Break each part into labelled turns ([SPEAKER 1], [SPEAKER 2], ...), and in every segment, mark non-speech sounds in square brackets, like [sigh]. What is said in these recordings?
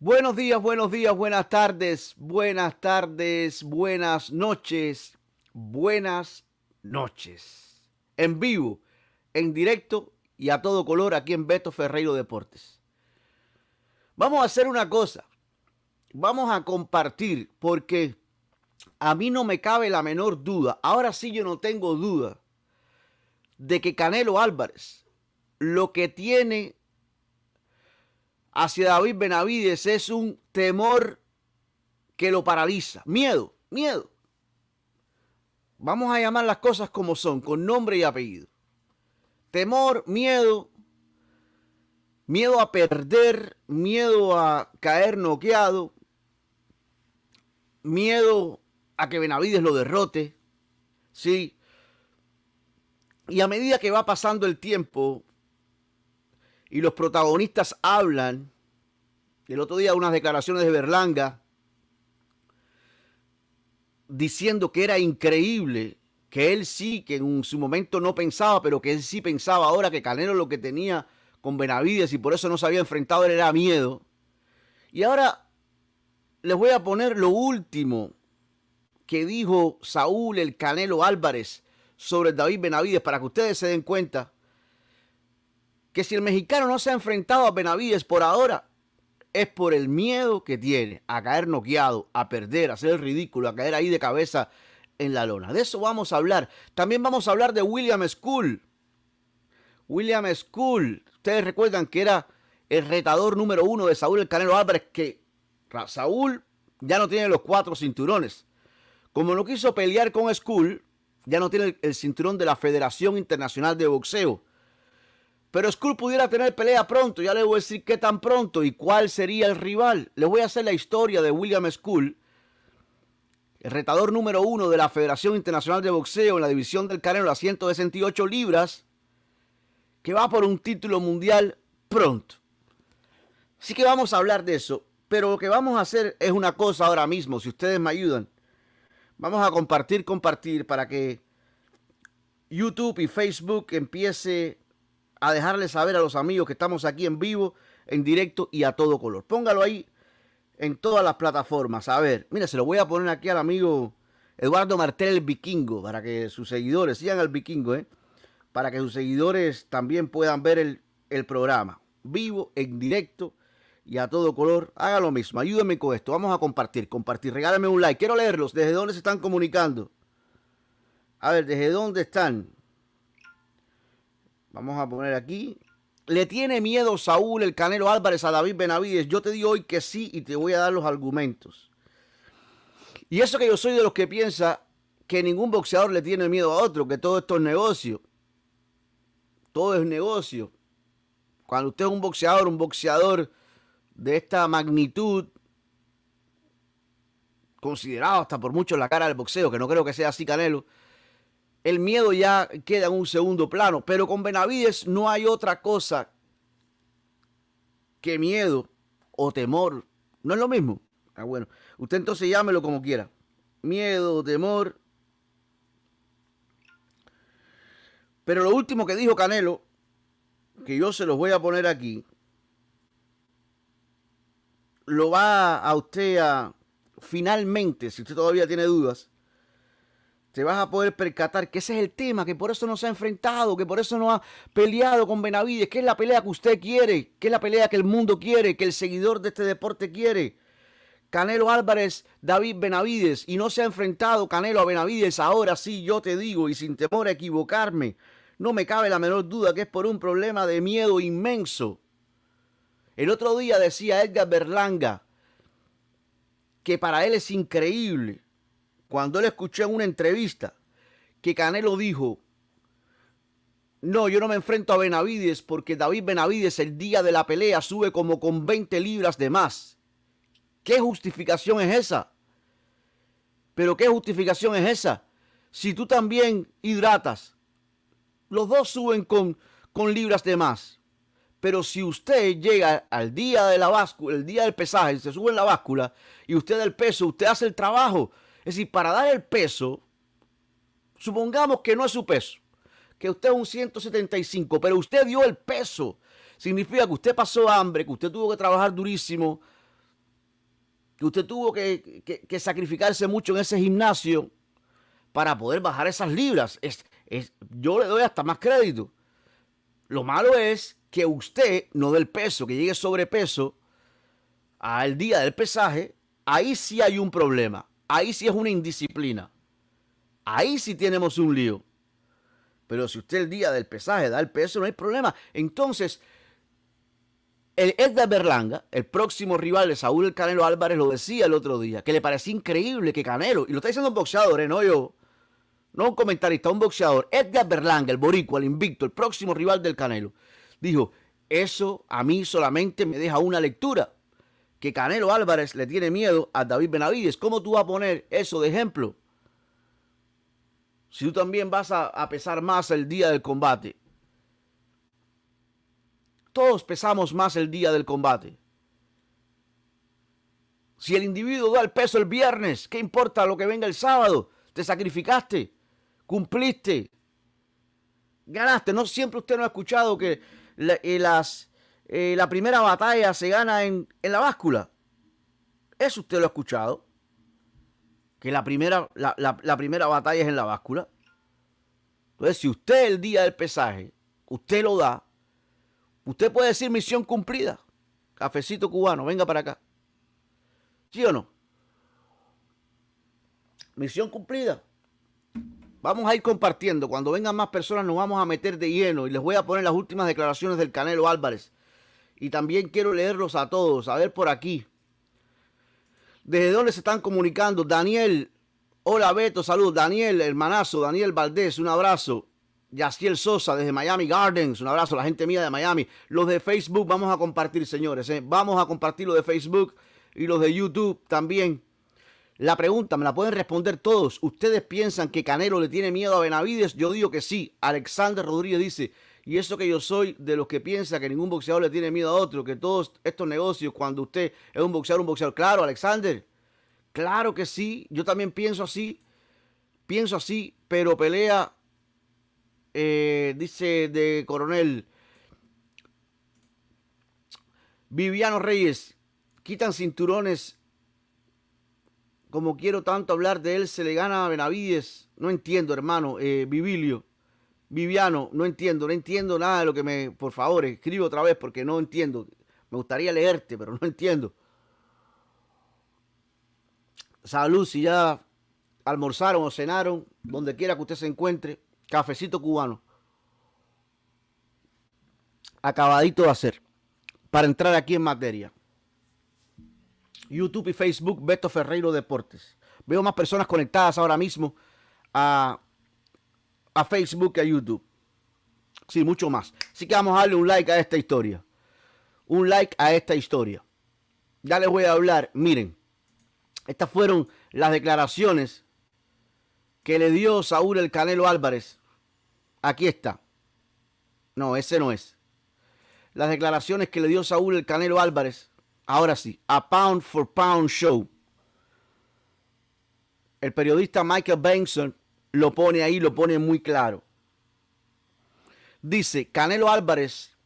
[SPEAKER 1] Buenos días, buenos días, buenas tardes, buenas tardes, buenas noches, buenas noches. En vivo, en directo y a todo color aquí en Beto Ferreiro Deportes. Vamos a hacer una cosa. Vamos a compartir porque a mí no me cabe la menor duda. Ahora sí yo no tengo duda de que Canelo Álvarez lo que tiene hacia David Benavides es un temor que lo paraliza. Miedo, miedo. Vamos a llamar las cosas como son, con nombre y apellido. Temor, miedo, miedo a perder, miedo a caer noqueado, miedo a que Benavides lo derrote, ¿sí? Y a medida que va pasando el tiempo, y los protagonistas hablan. El otro día unas declaraciones de Berlanga diciendo que era increíble, que él sí, que en su momento no pensaba, pero que él sí pensaba ahora que Canelo lo que tenía con Benavides y por eso no se había enfrentado él era miedo. Y ahora les voy a poner lo último que dijo Saúl el Canelo Álvarez sobre David Benavides para que ustedes se den cuenta que si el mexicano no se ha enfrentado a Benavides por ahora, es por el miedo que tiene a caer noqueado, a perder, a hacer el ridículo, a caer ahí de cabeza en la lona. De eso vamos a hablar. También vamos a hablar de William School. William School, ustedes recuerdan que era el retador número uno de Saúl el Canelo Álvarez, que Saúl ya no tiene los cuatro cinturones. Como no quiso pelear con School, ya no tiene el cinturón de la Federación Internacional de Boxeo. Pero Skull pudiera tener pelea pronto, ya le voy a decir qué tan pronto y cuál sería el rival. Les voy a hacer la historia de William Skull, el retador número uno de la Federación Internacional de Boxeo en la división del Canelo a 168 libras, que va por un título mundial pronto. Así que vamos a hablar de eso, pero lo que vamos a hacer es una cosa ahora mismo, si ustedes me ayudan. Vamos a compartir, compartir para que YouTube y Facebook empiece a dejarle saber a los amigos que estamos aquí en vivo, en directo y a todo color. Póngalo ahí en todas las plataformas. A ver, mira, se lo voy a poner aquí al amigo Eduardo Martel el Vikingo, para que sus seguidores, sigan al Vikingo, ¿eh? para que sus seguidores también puedan ver el, el programa. Vivo, en directo y a todo color. Haga lo mismo, ayúdenme con esto. Vamos a compartir, compartir. Regálame un like. Quiero leerlos. ¿Desde dónde se están comunicando? A ver, ¿desde dónde están? Vamos a poner aquí. ¿Le tiene miedo Saúl, el Canelo Álvarez, a David Benavides? Yo te digo hoy que sí y te voy a dar los argumentos. Y eso que yo soy de los que piensa que ningún boxeador le tiene miedo a otro, que todo esto es negocio. Todo es negocio. Cuando usted es un boxeador, un boxeador de esta magnitud, considerado hasta por muchos la cara del boxeo, que no creo que sea así Canelo, el miedo ya queda en un segundo plano. Pero con Benavides no hay otra cosa que miedo o temor. No es lo mismo. Ah, bueno. Usted entonces llámelo como quiera. Miedo, temor. Pero lo último que dijo Canelo, que yo se los voy a poner aquí, lo va a usted a, finalmente, si usted todavía tiene dudas, te vas a poder percatar que ese es el tema, que por eso no se ha enfrentado, que por eso no ha peleado con Benavides, que es la pelea que usted quiere, que es la pelea que el mundo quiere, que el seguidor de este deporte quiere. Canelo Álvarez, David Benavides, y no se ha enfrentado Canelo a Benavides, ahora sí yo te digo, y sin temor a equivocarme, no me cabe la menor duda que es por un problema de miedo inmenso. El otro día decía Edgar Berlanga que para él es increíble cuando él escuché en una entrevista, que Canelo dijo, no, yo no me enfrento a Benavides porque David Benavides el día de la pelea sube como con 20 libras de más. ¿Qué justificación es esa? Pero ¿qué justificación es esa? Si tú también hidratas, los dos suben con, con libras de más. Pero si usted llega al día de la báscula, el día del pesaje, se sube en la báscula y usted da el peso, usted hace el trabajo, es decir, para dar el peso, supongamos que no es su peso, que usted es un 175, pero usted dio el peso. Significa que usted pasó hambre, que usted tuvo que trabajar durísimo, que usted tuvo que, sacrificarse mucho en ese gimnasio para poder bajar esas libras. yo le doy hasta más crédito. Lo malo es que usted no dé el peso, que llegue sobrepeso al día del pesaje. Ahí sí hay un problema ahí sí es una indisciplina. Ahí sí tenemos un lío. Pero si usted el día del pesaje da el peso, no hay problema. Entonces, Edgar Berlanga, el próximo rival de Saúl Canelo Álvarez, lo decía el otro día, que le parecía increíble que Canelo, y lo está diciendo un boxeador, ¿eh? no yo, no un comentarista, un boxeador, Edgar Berlanga, el boricua, el invicto, el próximo rival del Canelo, dijo, eso a mí solamente me deja una lectura, que Canelo Álvarez le tiene miedo a David Benavides. ¿Cómo tú vas a poner eso de ejemplo? Si tú también vas a, pesar más el día del combate. Todos pesamos más el día del combate. Si el individuo da el peso el viernes, ¿qué importa lo que venga el sábado? Te sacrificaste, cumpliste, ganaste. No siempre usted no ha escuchado que eh, las eh, la primera batalla se gana en, la báscula. Eso usted lo ha escuchado. Que la primera, primera batalla es en la báscula. Entonces, si usted el día del pesaje, usted lo da, usted puede decir misión cumplida. Cafecito cubano, venga para acá. ¿Sí o no? Misión cumplida. Vamos a ir compartiendo. Cuando vengan más personas nos vamos a meter de lleno y les voy a poner las últimas declaraciones del Canelo Álvarez y también quiero leerlos a todos. A ver por aquí. ¿Desde dónde se están comunicando? Daniel. Hola Beto, salud Daniel, hermanazo. Daniel Valdés, un abrazo. Yaciel Sosa desde Miami Gardens, un abrazo la gente mía de Miami. Los de Facebook vamos a compartir, señores. ¿eh? Vamos a compartir los de Facebook y los de YouTube también. La pregunta me la pueden responder todos. ¿Ustedes piensan que Canelo le tiene miedo a Benavides? Yo digo que sí. Alexander Rodríguez dice, y eso que yo soy de los que piensa que ningún boxeador le tiene miedo a otro, que todos estos negocios, cuando usted es un boxeador, un boxeador. Claro, Alexander, claro que sí, yo también pienso así, pienso así, pero pelea, eh, dice de coronel. Viviano Reyes, quitan cinturones. Como quiero tanto hablar de él, se le gana a Benavides. No entiendo, hermano. Eh, Vivilio. Viviano, no entiendo, no entiendo nada de lo que me... Por favor, escribe otra vez porque no entiendo. Me gustaría leerte, pero no entiendo. Salud si ya almorzaron o cenaron, donde quiera que usted se encuentre. Cafecito cubano. Acabadito de hacer. Para entrar aquí en materia. YouTube y Facebook, Beto Ferreiro Deportes. Veo más personas conectadas ahora mismo a a Facebook y a YouTube. Sí, mucho más. Así que vamos a darle un like a esta historia. Un like a esta historia. Ya les voy a hablar. Miren, estas fueron las declaraciones que le dio Saúl el Canelo Álvarez. Aquí está. No, ese no es. Las declaraciones que le dio Saúl el Canelo Álvarez. Ahora sí, a Pound for Pound Show. El periodista Michael Benson lo pone ahí, lo pone muy claro. Dice, Canelo Álvarez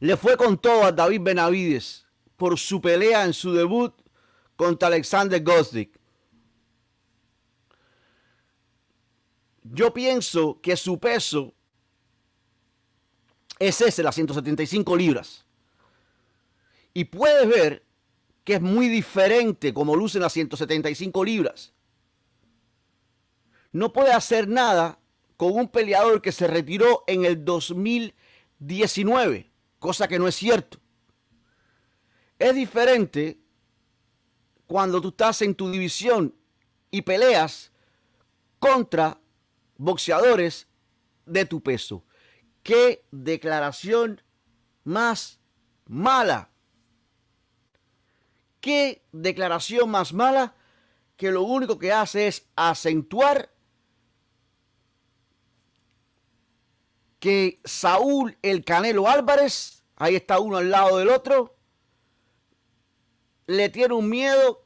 [SPEAKER 1] le fue con todo a David Benavides por su pelea en su debut contra Alexander Gosdick. Yo pienso que su peso es ese, las 175 libras. Y puedes ver que es muy diferente como lucen las 175 libras no puede hacer nada con un peleador que se retiró en el 2019, cosa que no es cierto. Es diferente cuando tú estás en tu división y peleas contra boxeadores de tu peso. Qué declaración más mala. Qué declaración más mala que lo único que hace es acentuar que Saúl el Canelo Álvarez, ahí está uno al lado del otro, le tiene un miedo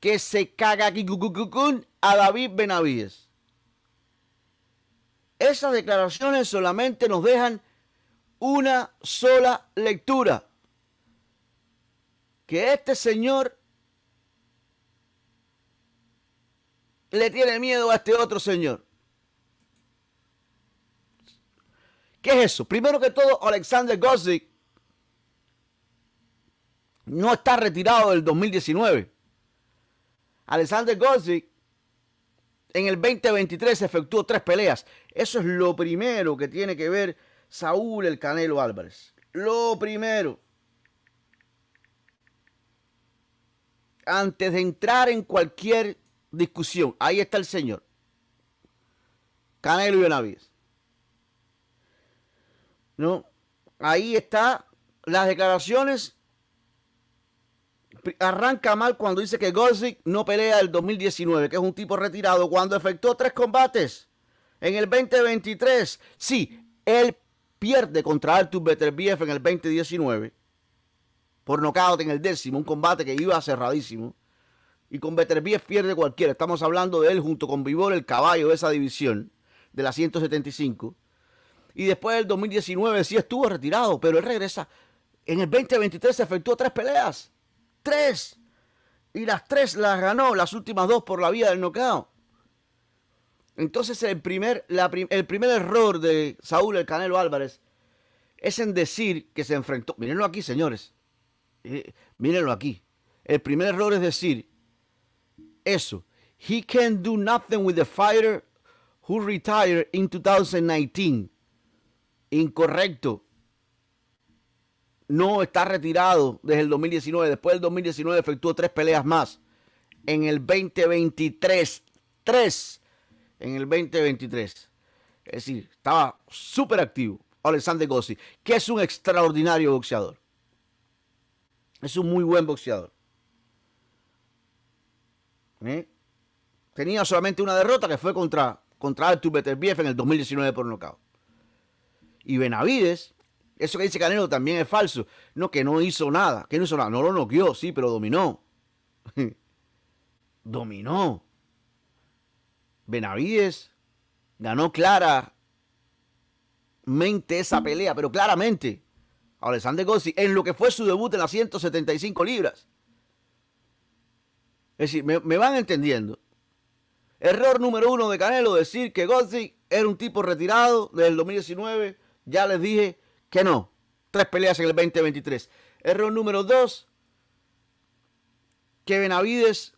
[SPEAKER 1] que se caga a David Benavides. Esas declaraciones solamente nos dejan una sola lectura. Que este señor le tiene miedo a este otro señor. ¿Qué es eso? Primero que todo, Alexander Gossick no está retirado del 2019. Alexander Gossick en el 2023 efectuó tres peleas. Eso es lo primero que tiene que ver Saúl el Canelo Álvarez. Lo primero. Antes de entrar en cualquier discusión, ahí está el señor. Canelo Benavides. ¿no? Ahí está las declaraciones. Arranca mal cuando dice que Gorsik no pelea el 2019, que es un tipo retirado, cuando efectuó tres combates en el 2023. Sí, él pierde contra Artur Beterbiev en el 2019 por nocaut en el décimo, un combate que iba cerradísimo. Y con Beterbiev pierde cualquiera. Estamos hablando de él junto con Vivor, el caballo de esa división de la 175 y después del 2019 sí estuvo retirado, pero él regresa. En el 2023 se efectuó tres peleas. Tres. Y las tres las ganó, las últimas dos por la vía del nocao. Entonces el primer, el primer error de Saúl el Canelo Álvarez es en decir que se enfrentó. Mírenlo aquí, señores. Eh, mírenlo aquí. El primer error es decir eso. He can do nothing with the fighter who retired in 2019 incorrecto. No está retirado desde el 2019. Después del 2019 efectuó tres peleas más. En el 2023, tres. En el 2023. Es decir, estaba súper activo Alexander Gossi, que es un extraordinario boxeador. Es un muy buen boxeador. ¿Eh? Tenía solamente una derrota que fue contra, contra Artur en el 2019 por nocaut. Y Benavides, eso que dice Canelo también es falso. No, que no hizo nada, que no hizo nada. No lo noqueó, sí, pero dominó. [laughs] dominó. Benavides ganó claramente esa pelea, pero claramente. A Alexander Gossi en lo que fue su debut en las 175 libras. Es decir, me, van entendiendo. Error número uno de Canelo, decir que Gossi era un tipo retirado desde el 2019 ya les dije que no. Tres peleas en el 2023. Error número dos. Que Benavides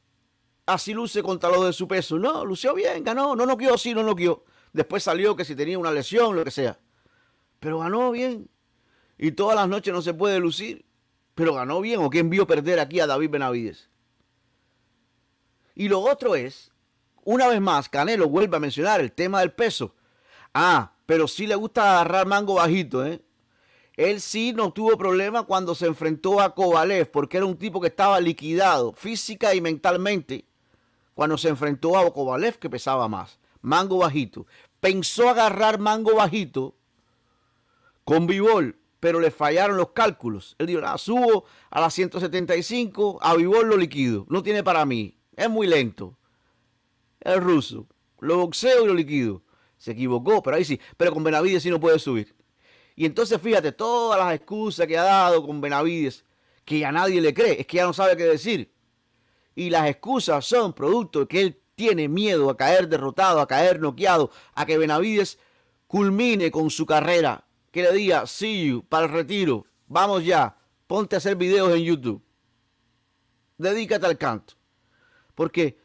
[SPEAKER 1] así luce contra los de su peso. No, lució bien, ganó. No no quio, sí, no quio. Después salió que si tenía una lesión, lo que sea. Pero ganó bien. Y todas las noches no se puede lucir. Pero ganó bien. ¿O quién vio perder aquí a David Benavides? Y lo otro es, una vez más, Canelo vuelve a mencionar el tema del peso. Ah, pero sí le gusta agarrar mango bajito, ¿eh? Él sí no tuvo problema cuando se enfrentó a Kovalev, porque era un tipo que estaba liquidado física y mentalmente cuando se enfrentó a Kovalev, que pesaba más. Mango bajito. Pensó agarrar mango bajito con Vivol, pero le fallaron los cálculos. Él dijo, ah, subo a las 175, a Vivol lo liquido. No tiene para mí. Es muy lento. El ruso. Lo boxeo y lo liquido. Se equivocó, pero ahí sí. Pero con Benavides sí no puede subir. Y entonces fíjate, todas las excusas que ha dado con Benavides, que a nadie le cree, es que ya no sabe qué decir. Y las excusas son producto de que él tiene miedo a caer derrotado, a caer noqueado, a que Benavides culmine con su carrera, que le diga, see para el retiro, vamos ya, ponte a hacer videos en YouTube, dedícate al canto. Porque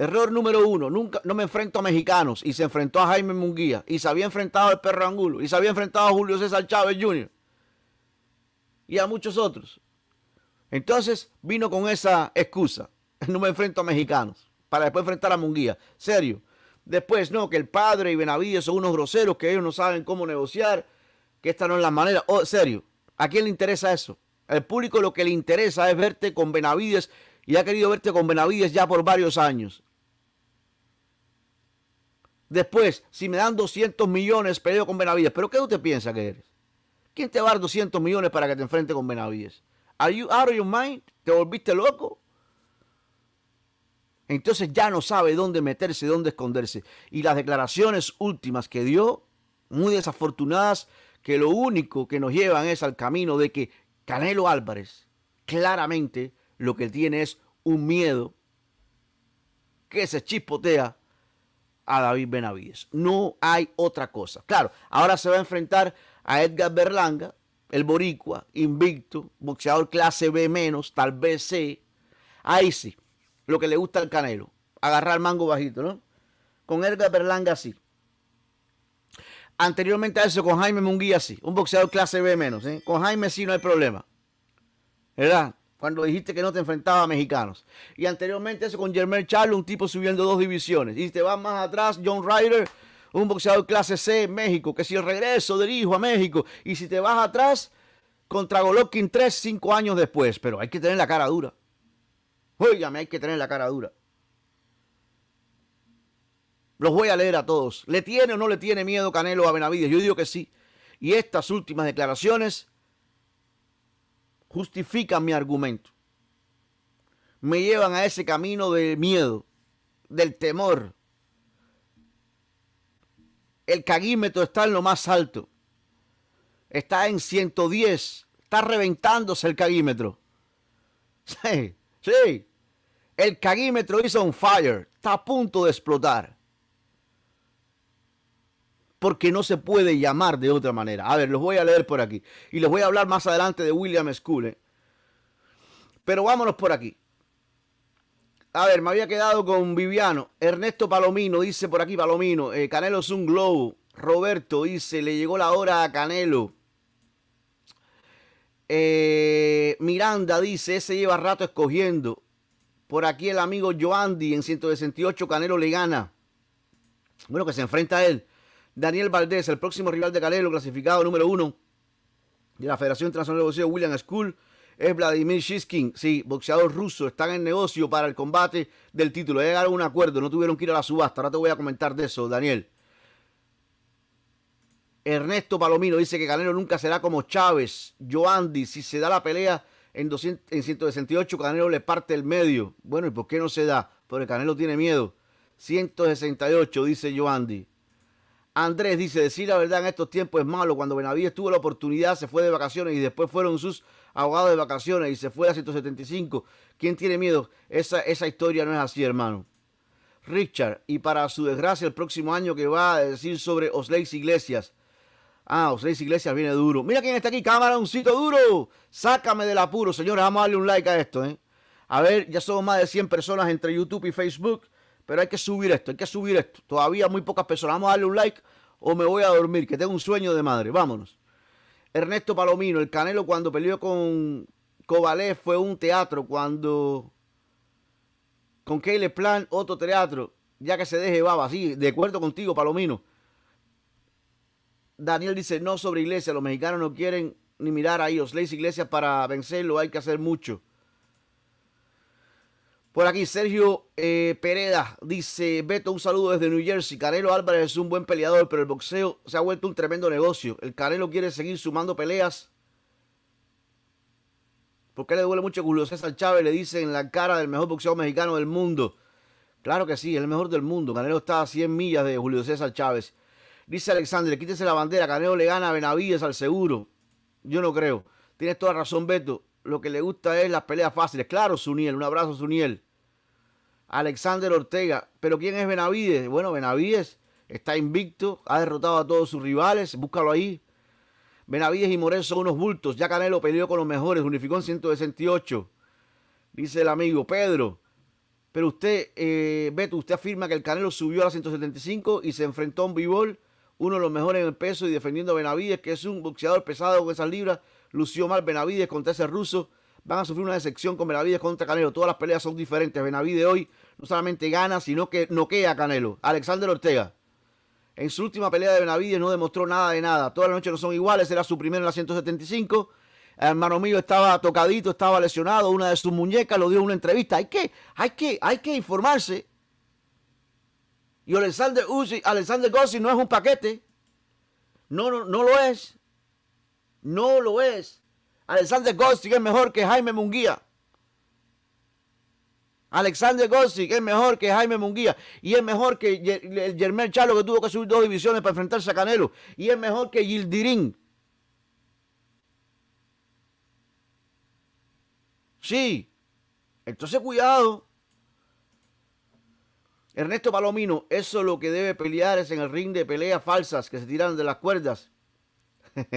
[SPEAKER 1] Error número uno, nunca, no me enfrento a mexicanos. Y se enfrentó a Jaime Munguía. Y se había enfrentado al perro Angulo. Y se había enfrentado a Julio César Chávez Jr. Y a muchos otros. Entonces vino con esa excusa. [laughs] No me enfrento a mexicanos. Para después enfrentar a Munguía. Serio. Después, no, que el padre y Benavides son unos groseros, que ellos no saben cómo negociar, que esta no es la manera. Oh, serio, ¿a quién le interesa eso? Al público lo que le interesa es verte con Benavides y ha querido verte con Benavides ya por varios años. Después, si me dan 200 millones, peleo con Benavides. ¿Pero qué usted piensa que eres? ¿Quién te va a dar 200 millones para que te enfrente con Benavides? ¿Are you out of your mind? ¿Te volviste loco? Entonces ya no sabe dónde meterse, dónde esconderse. Y las declaraciones últimas que dio, muy desafortunadas, que lo único que nos llevan es al camino de que Canelo Álvarez claramente lo que tiene es un miedo que se chispotea a David Benavides. No hay otra cosa. Claro, ahora se va a enfrentar a Edgar Berlanga, el boricua, invicto, boxeador clase B menos, tal vez C. Ahí sí, lo que le gusta al Canelo, agarrar el mango bajito, ¿no? Con Edgar Berlanga sí. Anteriormente a eso, con Jaime Munguía sí, un boxeador clase B menos, ¿eh? Con Jaime sí no hay problema. ¿Verdad? cuando dijiste que no te enfrentaba a mexicanos. Y anteriormente eso con Jermel Charlo, un tipo subiendo dos divisiones. Y te vas más atrás, John Ryder, un boxeador clase C en México, que si el regreso del hijo a México. Y si te vas atrás, contra Golovkin 3, 5 años después. Pero hay que tener la cara dura. Óigame, hay que tener la cara dura. Los voy a leer a todos. ¿Le tiene o no le tiene miedo Canelo a Benavides? Yo digo que sí. Y estas últimas declaraciones justifican mi argumento. Me llevan a ese camino del miedo, del temor. El caguímetro está en lo más alto. Está en 110. Está reventándose el caguímetro, Sí, sí. El caguímetro hizo un fire. Está a punto de explotar porque no se puede llamar de otra manera. A ver, los voy a leer por aquí. Y les voy a hablar más adelante de William School. ¿eh? Pero vámonos por aquí. A ver, me había quedado con Viviano. Ernesto Palomino dice por aquí, Palomino. Eh, Canelo es un globo. Roberto dice, le llegó la hora a Canelo. Eh, Miranda dice, ese lleva rato escogiendo. Por aquí el amigo Joandy en 168, Canelo le gana. Bueno, que se enfrenta a él. Daniel Valdés, el próximo rival de Canelo, clasificado número uno de la Federación Internacional de Boxeo, William School, es Vladimir Shishkin, sí, boxeador ruso, están en negocio para el combate del título. Llegaron a un acuerdo, no tuvieron que ir a la subasta. Ahora te voy a comentar de eso, Daniel. Ernesto Palomino dice que Canelo nunca será como Chávez. Joandi, si se da la pelea en, en 168, Canelo le parte el medio. Bueno, ¿y por qué no se da? Porque Canelo tiene miedo. 168, dice Joandi. Andrés dice, decir la verdad en estos tiempos es malo. Cuando Benavides tuvo la oportunidad, se fue de vacaciones y después fueron sus abogados de vacaciones y se fue a 175. ¿Quién tiene miedo? Esa, esa historia no es así, hermano. Richard, y para su desgracia, el próximo año que va a decir sobre Osleis Iglesias. Ah, Osleis Iglesias viene duro. Mira quién está aquí, cámara, camaroncito duro. Sácame del apuro, señores. Vamos a darle un like a esto, ¿eh? A ver, ya somos más de 100 personas entre YouTube y Facebook pero hay que subir esto, hay que subir esto. Todavía muy pocas personas. Vamos a darle un like o me voy a dormir, que tengo un sueño de madre. Vámonos. Ernesto Palomino, el Canelo cuando peleó con Cobalé fue un teatro. Cuando con Le Plan, otro teatro. Ya que se deje baba, sí, de acuerdo contigo, Palomino. Daniel dice, no sobre Iglesias, los mexicanos no quieren ni mirar a ellos. Leis Iglesias para vencerlo hay que hacer mucho. Por aquí Sergio eh, Pereda dice, Beto, un saludo desde New Jersey. Canelo Álvarez es un buen peleador, pero el boxeo se ha vuelto un tremendo negocio. El Canelo quiere seguir sumando peleas. Porque le duele mucho Julio César Chávez le dice en la cara del mejor boxeador mexicano del mundo. Claro que sí, es el mejor del mundo. Canelo está a 100 millas de Julio César Chávez. Dice Alexander, quítese la bandera. Canelo le gana a Benavides al seguro. Yo no creo. Tienes toda razón, Beto. Lo que le gusta es las peleas fáciles. Claro, Suniel. Un abrazo, Suniel. Alexander Ortega. Pero ¿quién es Benavides? Bueno, Benavides está invicto, ha derrotado a todos sus rivales, búscalo ahí. Benavides y Morel son unos bultos, ya Canelo peleó con los mejores, unificó en 168. Dice el amigo Pedro, pero usted, eh, Beto, usted afirma que el Canelo subió a la 175 y se enfrentó a un Bivol, uno de los mejores en el peso y defendiendo a Benavides, que es un boxeador pesado con esas libras, lució mal Benavides contra ese ruso. Van a sufrir una decepción con Benavides contra Canelo. Todas las peleas son diferentes. Benavides hoy no solamente gana, sino que noquea a Canelo. Alexander Ortega. En su última pelea de Benavides no demostró nada de nada. Todas la noche no son iguales. Era su primero en la 175. hermano mío estaba tocadito, estaba lesionado. Una de sus muñecas lo dio en una entrevista. Hay que, hay que, hay que informarse. Y Alexander Uzi, Alexander Gossi no es un paquete. No, no, no lo es. No lo es. Alexander Gossi es mejor que Jaime Munguía. Alexander que es mejor que Jaime Munguía y es mejor que Germán Chalo que tuvo que subir dos divisiones para enfrentarse a Canelo y es mejor que Gildirín. Sí, entonces cuidado. Ernesto Palomino, eso lo que debe pelear es en el ring de peleas falsas que se tiran de las cuerdas. [laughs]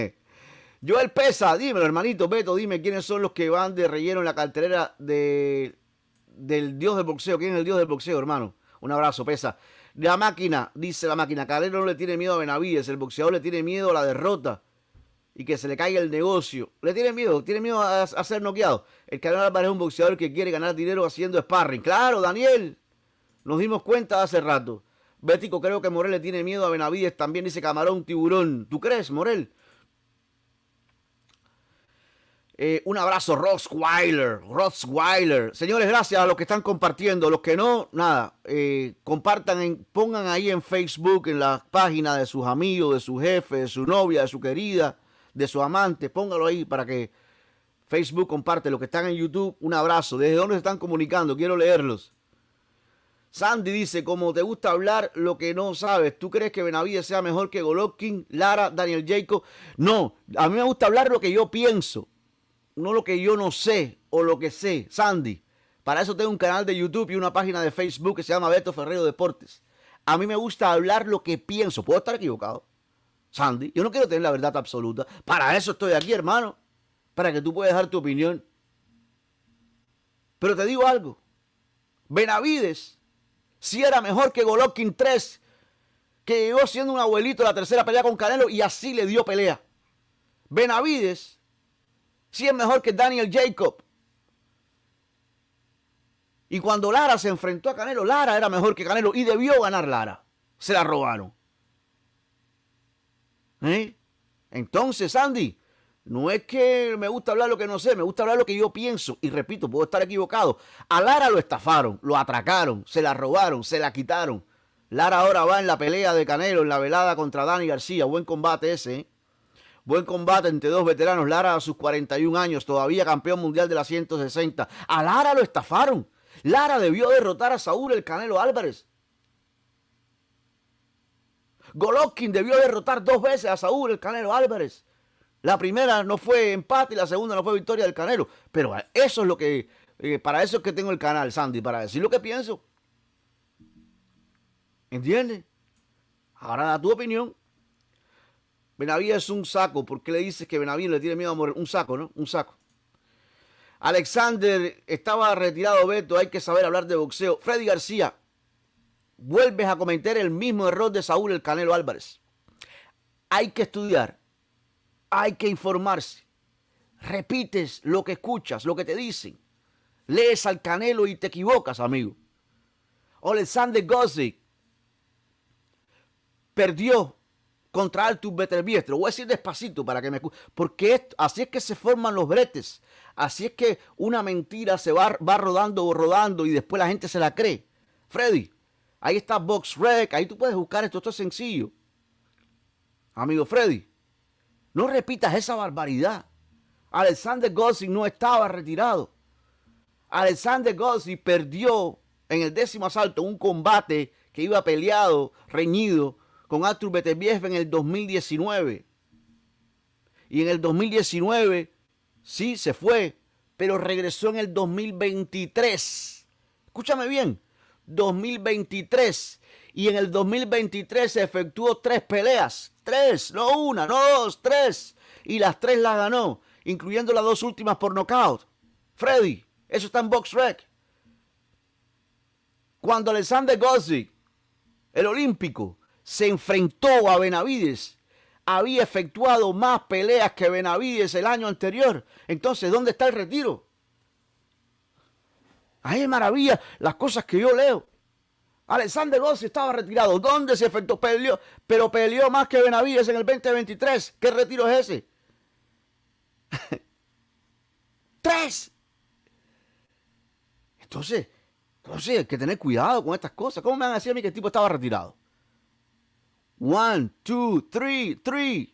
[SPEAKER 1] Joel Pesa, dímelo hermanito Beto, dime quiénes son los que van de relleno en la cartelera de del dios del boxeo. ¿Quién es el dios del boxeo, hermano? Un abrazo, pesa. La máquina, dice la máquina, Calero no le tiene miedo a Benavides, el boxeador le tiene miedo a la derrota y que se le caiga el negocio. Le tiene miedo, tiene miedo a, ser noqueado. El Calero Álvarez es un boxeador que quiere ganar dinero haciendo sparring. Claro, Daniel, nos dimos cuenta hace rato. Bético, creo que Morel le tiene miedo a Benavides también, dice Camarón Tiburón. ¿Tú crees, Morel? Eh, un abrazo, Ross Weiler. Señores, gracias a los que están compartiendo. Los que no, nada, eh, compartan, pongan ahí en Facebook, en la página de sus amigos, de su jefe, de su novia, de su querida, de su amante. Póngalo ahí para que Facebook comparte. Los que están en YouTube, un abrazo. ¿Desde dónde se están comunicando? Quiero leerlos. Sandy dice, como te gusta hablar lo que no sabes, ¿tú crees que Benavides sea mejor que Golovkin, Lara, Daniel Jacob? No, a mí me gusta hablar lo que yo pienso no lo que yo no sé o lo que sé, Sandy. Para eso tengo un canal de YouTube y una página de Facebook que se llama Beto Ferrero Deportes. A mí me gusta hablar lo que pienso. Puedo estar equivocado, Sandy. Yo no quiero tener la verdad absoluta. Para eso estoy aquí, hermano. Para que tú puedas dar tu opinión. Pero te digo algo. Benavides, si era mejor que Golovkin 3, que llegó siendo un abuelito la tercera pelea con Canelo y así le dio pelea. Benavides si es mejor que Daniel Jacob. Y cuando Lara se enfrentó a Canelo, Lara era mejor que Canelo y debió ganar Lara. Se la robaron. ¿Eh? Entonces, Andy, no es que me gusta hablar lo que no sé, me gusta hablar lo que yo pienso. Y repito, puedo estar equivocado. A Lara lo estafaron, lo atracaron, se la robaron, se la quitaron. Lara ahora va en la pelea de Canelo, en la velada contra Dani García. Buen combate ese. ¿eh? Buen combate entre dos veteranos. Lara a sus 41 años, todavía campeón mundial de la 160. A Lara lo estafaron. Lara debió derrotar a Saúl el Canelo Álvarez. Golovkin debió derrotar dos veces a Saúl el Canelo Álvarez. La primera no fue empate y la segunda no fue victoria del Canelo. Pero eso es lo que, eh, para eso es que tengo el canal, Sandy, para decir lo que pienso. ¿Entiendes? Ahora da tu opinión. Benavides es un saco. ¿Por qué le dices que Benavides le tiene miedo a morir? Un saco, ¿no? Un saco. Alexander, estaba retirado Beto, hay que saber hablar de boxeo. Freddy García, vuelves a cometer el mismo error de Saúl el Canelo Álvarez. Hay que estudiar, hay que informarse. Repites lo que escuchas, lo que te dicen. Lees al Canelo y te equivocas, amigo. Alexander Gossig perdió contra tu betelgeuse. voy a decir despacito para que me Porque así es que se forman los bretes. Así es que una mentira se va, rodando o rodando y después la gente se la cree. Freddy, ahí está Box Rec. Ahí tú puedes buscar esto. Esto es sencillo. Amigo Freddy, no repitas esa barbaridad. Alexander Gossi no estaba retirado. Alexander Gossi perdió en el décimo asalto un combate que iba peleado, reñido, con Artur en el 2019. Y en el 2019, sí, se fue, pero regresó en el 2023. Escúchame bien, 2023. Y en el 2023 se efectuó tres peleas. Tres, no una, no dos, tres. Y las tres las ganó, incluyendo las dos últimas por nocaut. Freddy, eso está en Box Rec. Cuando Alexander Gossi, el olímpico, se enfrentó a Benavides. Había efectuado más peleas que Benavides el año anterior. Entonces, ¿dónde está el retiro? Ahí maravilla las cosas que yo leo. Alexander Rossi estaba retirado. ¿Dónde se efectuó? Peleó, pero peleó más que Benavides en el 2023. ¿Qué retiro es ese? [laughs] Tres. Entonces, entonces, hay que tener cuidado con estas cosas. ¿Cómo me van a decir a mí que el tipo estaba retirado? One, two, three, three.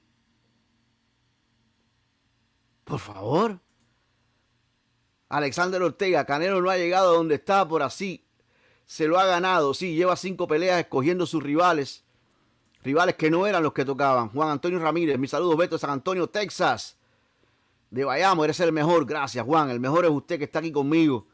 [SPEAKER 1] Por favor. Alexander Ortega, Canelo no ha llegado a donde está por así. Se lo ha ganado, sí, lleva cinco peleas escogiendo sus rivales. Rivales que no eran los que tocaban. Juan Antonio Ramírez, mis saludos, Beto San Antonio, Texas. De Bayamo, eres el mejor. Gracias, Juan. El mejor es usted que está aquí conmigo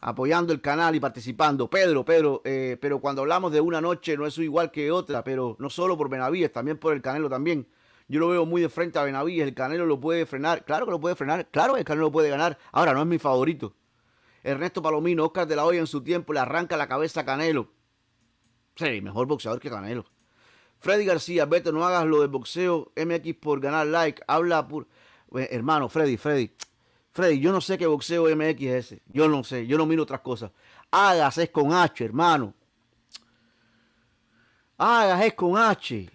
[SPEAKER 1] apoyando el canal y participando. Pedro, Pedro, eh, pero cuando hablamos de una noche no es igual que otra, pero no solo por Benavides, también por el Canelo también. Yo lo veo muy de frente a Benavides, el Canelo lo puede frenar, claro que lo puede frenar, claro que el Canelo lo puede ganar. Ahora no es mi favorito. Ernesto Palomino, Oscar de la Hoya en su tiempo le arranca la cabeza a Canelo. Sí, mejor boxeador que Canelo. Freddy García, Beto, no hagas lo del boxeo MX por ganar like. Habla por... hermano, Freddy, Freddy Freddy, yo no sé qué boxeo MX es ese. Yo no sé, yo no miro otras cosas. Hagas es con H, hermano. Hagas es con H.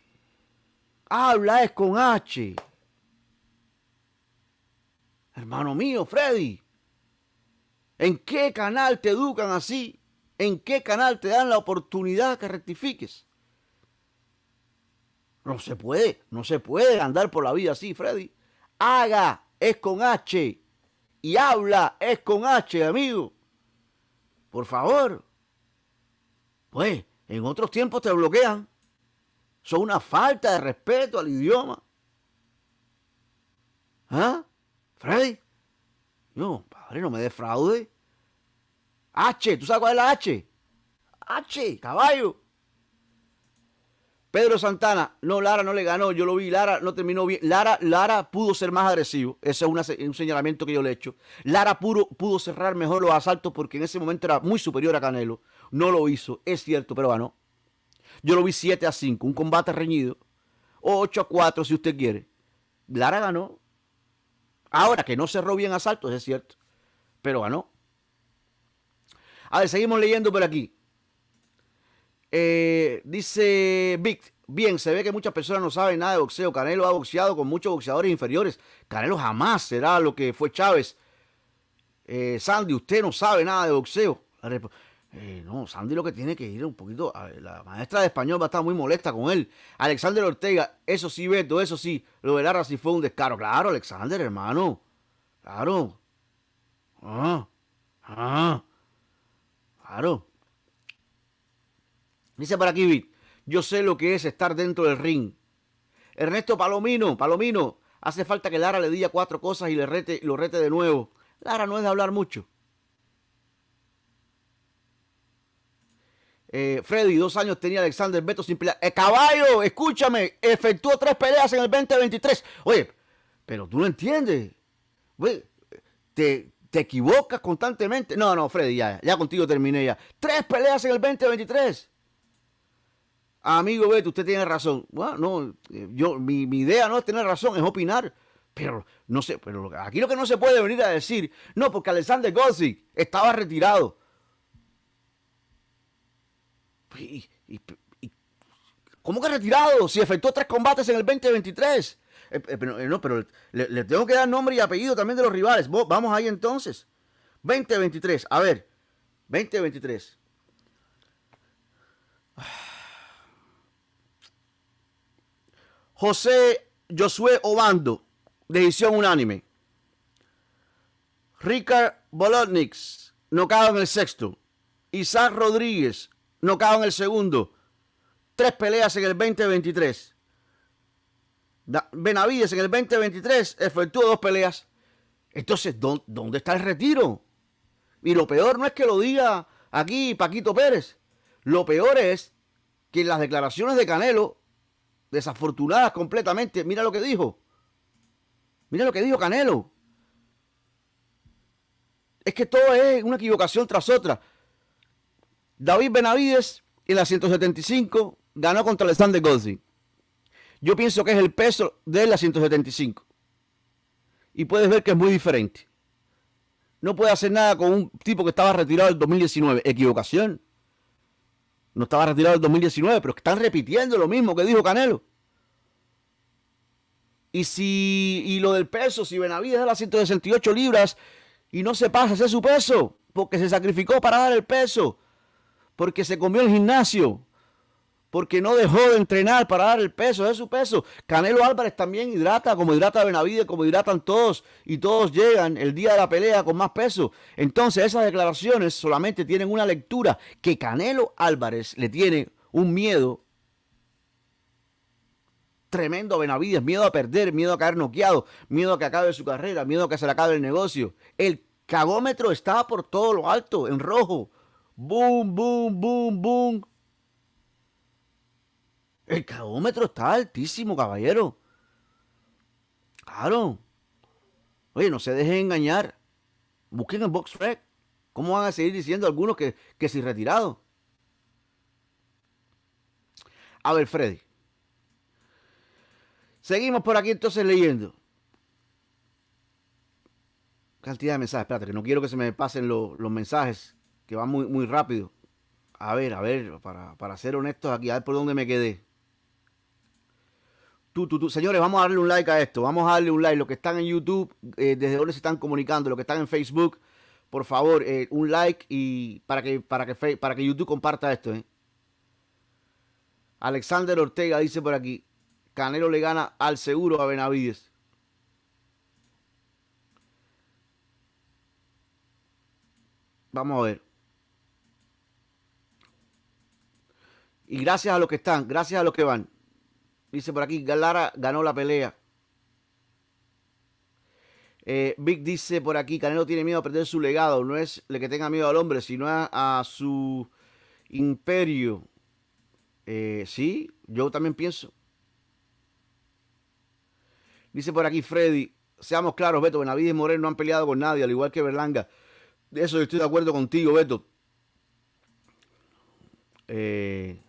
[SPEAKER 1] Habla es con H. Hermano mío, Freddy. ¿En qué canal te educan así? ¿En qué canal te dan la oportunidad que rectifiques? No se puede, no se puede andar por la vida así, Freddy. Haga es con H y habla es con H, amigo. Por favor. Pues, en otros tiempos te bloquean. Son una falta de respeto al idioma. ¿Ah? Freddy. No, padre, no me defraude. H, ¿tú sabes cuál es la H? H, caballo. Pedro Santana, no, Lara no le ganó, yo lo vi, Lara no terminó bien. Lara, Lara pudo ser más agresivo, ese es un señalamiento que yo le he hecho. Lara puro pudo cerrar mejor los asaltos porque en ese momento era muy superior a Canelo. No lo hizo, es cierto, pero ganó. Yo lo vi 7 a 5, un combate reñido. O 8 a 4 si usted quiere. Lara ganó. Ahora que no cerró bien asaltos, es cierto. Pero ganó. A ver, seguimos leyendo por aquí. Eh, dice Vic, bien, se ve que muchas personas no saben nada de boxeo. Canelo ha boxeado con muchos boxeadores inferiores. Canelo jamás será lo que fue Chávez. Eh, Sandy, usted no sabe nada de boxeo. Eh, no, Sandy lo que tiene que ir un poquito. la maestra de español va a estar muy molesta con él. Alexander Ortega, eso sí, Beto, eso sí. Lo de Lara sí fue un descaro. Claro, Alexander, hermano. Claro. Ah, ah. Claro. Dice por aquí, yo sé lo que es estar dentro del ring. Ernesto Palomino, Palomino, hace falta que Lara le diga cuatro cosas y le rete, lo rete de nuevo. Lara no es de hablar mucho. Eh, Freddy, dos años tenía Alexander Beto sin pelear. Eh, caballo, escúchame, efectuó tres peleas en el 2023. Oye, pero tú no entiendes. te, equivocas constantemente. No, no, Freddy, ya, ya contigo terminé ya. Tres peleas en el 2023 amigo Beto, usted tiene razón. Bueno, no, eh, yo, mi, idea no es tener razón, es opinar. Pero no sé, pero aquí lo que no se puede venir a decir, no, porque Alexander Gossig estaba retirado. Pues, ¿Cómo que retirado? Si efectuó tres combates en el 2023. Eh, eh, pero, no, pero le, tengo que dar nombre y apellido también de los rivales. Vamos ahí entonces. 2023, a ver. 2023. José Josué Obando, decisión unánime. Ricard Bolotniks, nocaut en el sexto. Isaac Rodríguez, no nocaut en el segundo. Tres peleas en el 2023. Benavides en el 2023 efectuó dos peleas. Entonces, ¿dónde está el retiro? Y lo peor no es que lo diga aquí Paquito Pérez. Lo peor es que en las declaraciones de Canelo desafortunadas completamente. Mira lo que dijo. Mira lo que dijo Canelo. Es que todo es una equivocación tras otra. David Benavides en la 175 ganó contra Alexander Goldstein. Yo pienso que es el peso de la 175. Y puedes ver que es muy diferente. No puede hacer nada con un tipo que estaba retirado en 2019. Equivocación. No estaba retirado el 2019, pero están repitiendo lo mismo que dijo Canelo. Y si y lo del peso, si Benavides da las 168 libras y no se pasa, ese su peso, porque se sacrificó para dar el peso, porque se comió el gimnasio, porque no dejó de entrenar para dar el peso, de su peso. Canelo Álvarez también hidrata, como hidrata Benavides, como hidratan todos, y todos llegan el día de la pelea con más peso. Entonces esas declaraciones solamente tienen una lectura, que Canelo Álvarez le tiene un miedo tremendo a Benavides, miedo a perder, miedo a caer noqueado, miedo a que acabe su carrera, miedo a que se le acabe el negocio. El cagómetro está por todo lo alto, en rojo. Boom, boom, boom, boom. El caómetro está altísimo, caballero. Claro. Oye, no se dejen engañar. Busquen en BoxFred. ¿Cómo van a seguir diciendo algunos que, que si retirado? A ver, Freddy. Seguimos por aquí entonces leyendo. Cantidad de mensajes, espérate, que no quiero que se me pasen los mensajes, que van muy, muy rápido. A ver, a ver, para, para ser honestos aquí, a ver por dónde me quedé. Señores, vamos a darle un like a esto. Vamos a darle un like. Los que están en YouTube, eh, desde donde se están comunicando, los que están en Facebook, por favor, eh, un like y para que, para que, para que YouTube comparta esto. Eh. Alexander Ortega dice por aquí, Canelo le gana al seguro a Benavides. Vamos a ver. Y gracias a los que están, gracias a los que van. Dice por aquí, Galara ganó la pelea. Eh, Vic dice por aquí, Canelo tiene miedo a perder su legado. No es el que tenga miedo al hombre, sino a, su imperio. Eh, sí, yo también pienso. Dice por aquí Freddy, seamos claros, Beto, Benavides y Moreno no han peleado con nadie, al igual que Berlanga. De eso yo estoy de acuerdo contigo, Beto. Eh,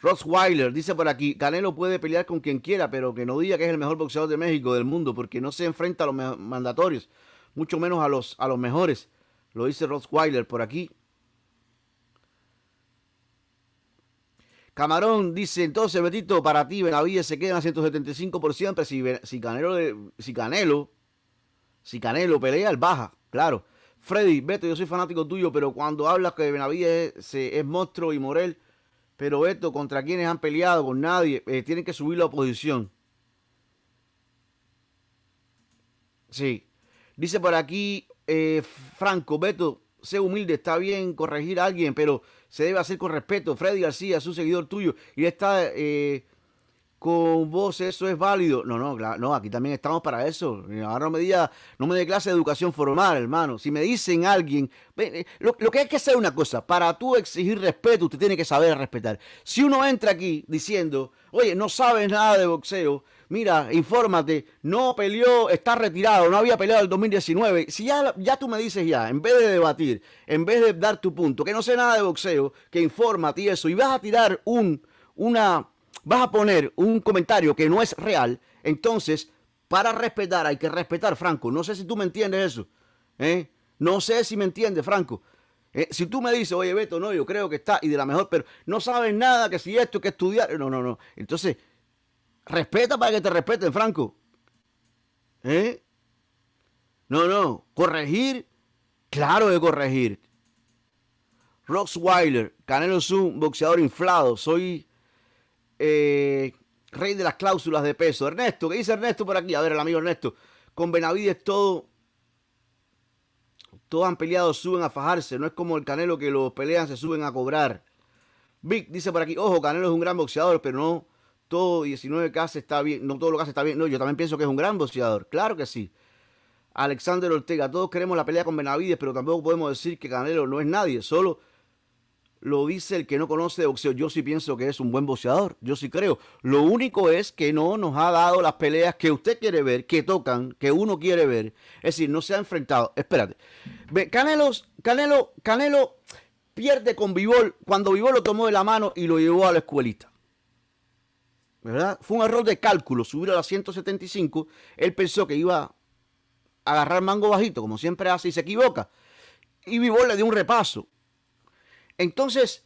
[SPEAKER 1] Ross Weiler dice por aquí, Canelo puede pelear con quien quiera, pero que no diga que es el mejor boxeador de México, del mundo, porque no se enfrenta a los mandatorios, mucho menos a los, a los mejores. Lo dice Ross Weiler por aquí. Camarón dice, entonces Betito, para ti Benavides se queda a 175 por Si, Canelo, si Canelo, si Canelo pelea, él baja, claro. Freddy, Beto, yo soy fanático tuyo, pero cuando hablas que Benavides es, es monstruo y Morel pero esto, ¿contra quienes han peleado? Con nadie. Eh, tienen que subir la oposición. Sí. Dice por aquí eh, Franco, Beto, sé humilde, está bien corregir a alguien, pero se debe hacer con respeto. Freddy García es un seguidor tuyo y está eh, con vos eso es válido. No, no, no, aquí también estamos para eso. Ahora no me no me dé clase de educación formal, hermano. Si me dicen alguien, eh, lo, que hay que hacer es una cosa, para tú exigir respeto, usted tiene que saber respetar. Si uno entra aquí diciendo, oye, no sabes nada de boxeo, mira, infórmate, no peleó, está retirado, no había peleado el 2019. Si ya, tú me dices ya, en vez de debatir, en vez de dar tu punto, que no sé nada de boxeo, que infórmate eso, y vas a tirar un, una vas a poner un comentario que no es real, entonces para respetar hay que respetar, Franco. No sé si tú me entiendes eso. ¿eh? No sé si me entiendes, Franco. Eh, si tú me dices, oye Beto, no, yo creo que está y de la mejor, pero no sabes nada, que si esto, que estudiar. No, no, no. Entonces, respeta para que te respeten, Franco. ¿Eh? No, no. Corregir, claro de corregir. Roxweiler, Canelo Zoom, boxeador inflado. Soy eh, rey de las cláusulas de peso. Ernesto, ¿qué dice Ernesto por aquí? A ver, el amigo Ernesto. Con Benavides todo. Todos han peleado, suben a fajarse. No es como el Canelo que los pelean, se suben a cobrar. Vic dice por aquí, ojo, Canelo es un gran boxeador, pero no todo 19K está bien. No todo lo que hace está bien. No, yo también pienso que es un gran boxeador. Claro que sí. Alexander Ortega, todos queremos la pelea con Benavides, pero tampoco podemos decir que Canelo no es nadie. Solo lo dice el que no conoce de boxeo. Yo sí pienso que es un buen boxeador, yo sí creo. Lo único es que no nos ha dado las peleas que usted quiere ver, que tocan, que uno quiere ver. Es decir, no se ha enfrentado. Espérate. Canelo, Canelo, Canelo pierde con Vivol cuando Vivol lo tomó de la mano y lo llevó a la escuelita. ¿Verdad? Fue un error de cálculo subir a las 175. Él pensó que iba a agarrar mango bajito, como siempre hace, y se equivoca. Y Vivol le dio un repaso entonces,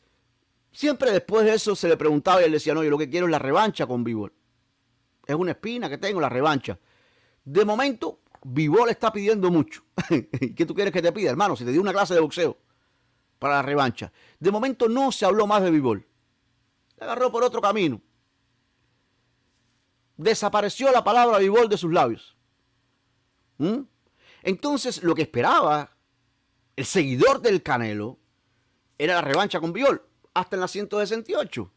[SPEAKER 1] siempre después de eso se le preguntaba y él decía, no, yo lo que quiero es la revancha con Vivol. Es una espina que tengo, la revancha. De momento, Vivol está pidiendo mucho. [laughs] ¿Qué tú quieres que te pida, hermano? Si te dio una clase de boxeo para la revancha. De momento no se habló más de Vivol. Le agarró por otro camino. Desapareció la palabra Vivol de sus labios. ¿Mm? Entonces, lo que esperaba el seguidor del Canelo era la revancha con Viol, hasta en la 168.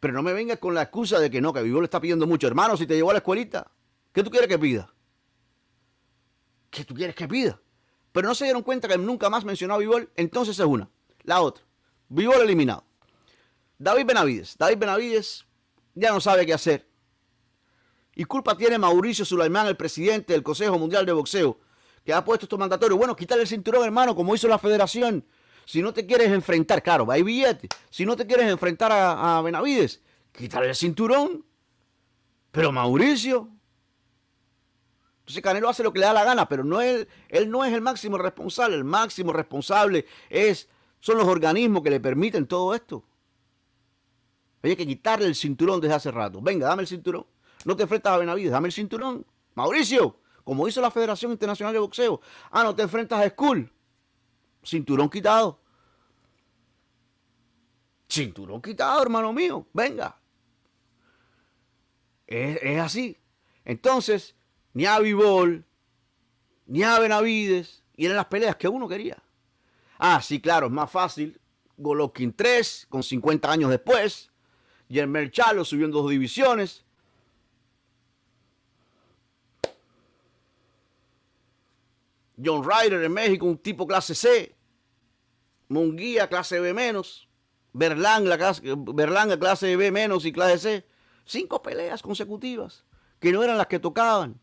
[SPEAKER 1] Pero no me vengas con la excusa de que no, que Viol está pidiendo mucho. Hermano, si te llevó a la escuelita, ¿qué tú quieres que pida? ¿Qué tú quieres que pida? Pero no se dieron cuenta que nunca más mencionó a Vivol, entonces es una. La otra, Vivol eliminado. David Benavides. David Benavides ya no sabe qué hacer. Y culpa tiene Mauricio Sulaimán, el presidente del Consejo Mundial de Boxeo, que ha puesto estos mandatorios. Bueno, quitarle el cinturón, hermano, como hizo la federación. Si no te quieres enfrentar, claro, hay billete. Si no te quieres enfrentar a, Benavides, quítale el cinturón. Pero Mauricio. Entonces Canelo hace lo que le da la gana, pero no él, él no es el máximo responsable. El máximo responsable es, son los organismos que le permiten todo esto. Hay que quitarle el cinturón desde hace rato. Venga, dame el cinturón. No te enfrentas a Benavides, dame el cinturón. Mauricio, como hizo la Federación Internacional de Boxeo. Ah, no te enfrentas a Skull cinturón quitado. Cinturón quitado, hermano mío, venga. Es, así. Entonces, ni a Bibol, ni a Benavides, y eran las peleas que uno quería. Ah, sí, claro, es más fácil. Golovkin 3, con 50 años después. Yermel Chalo subiendo dos divisiones. John Ryder en México, un tipo clase C. Munguía, clase B menos. Berlanga, clase, B menos y clase C. Cinco peleas consecutivas, que no eran las que tocaban.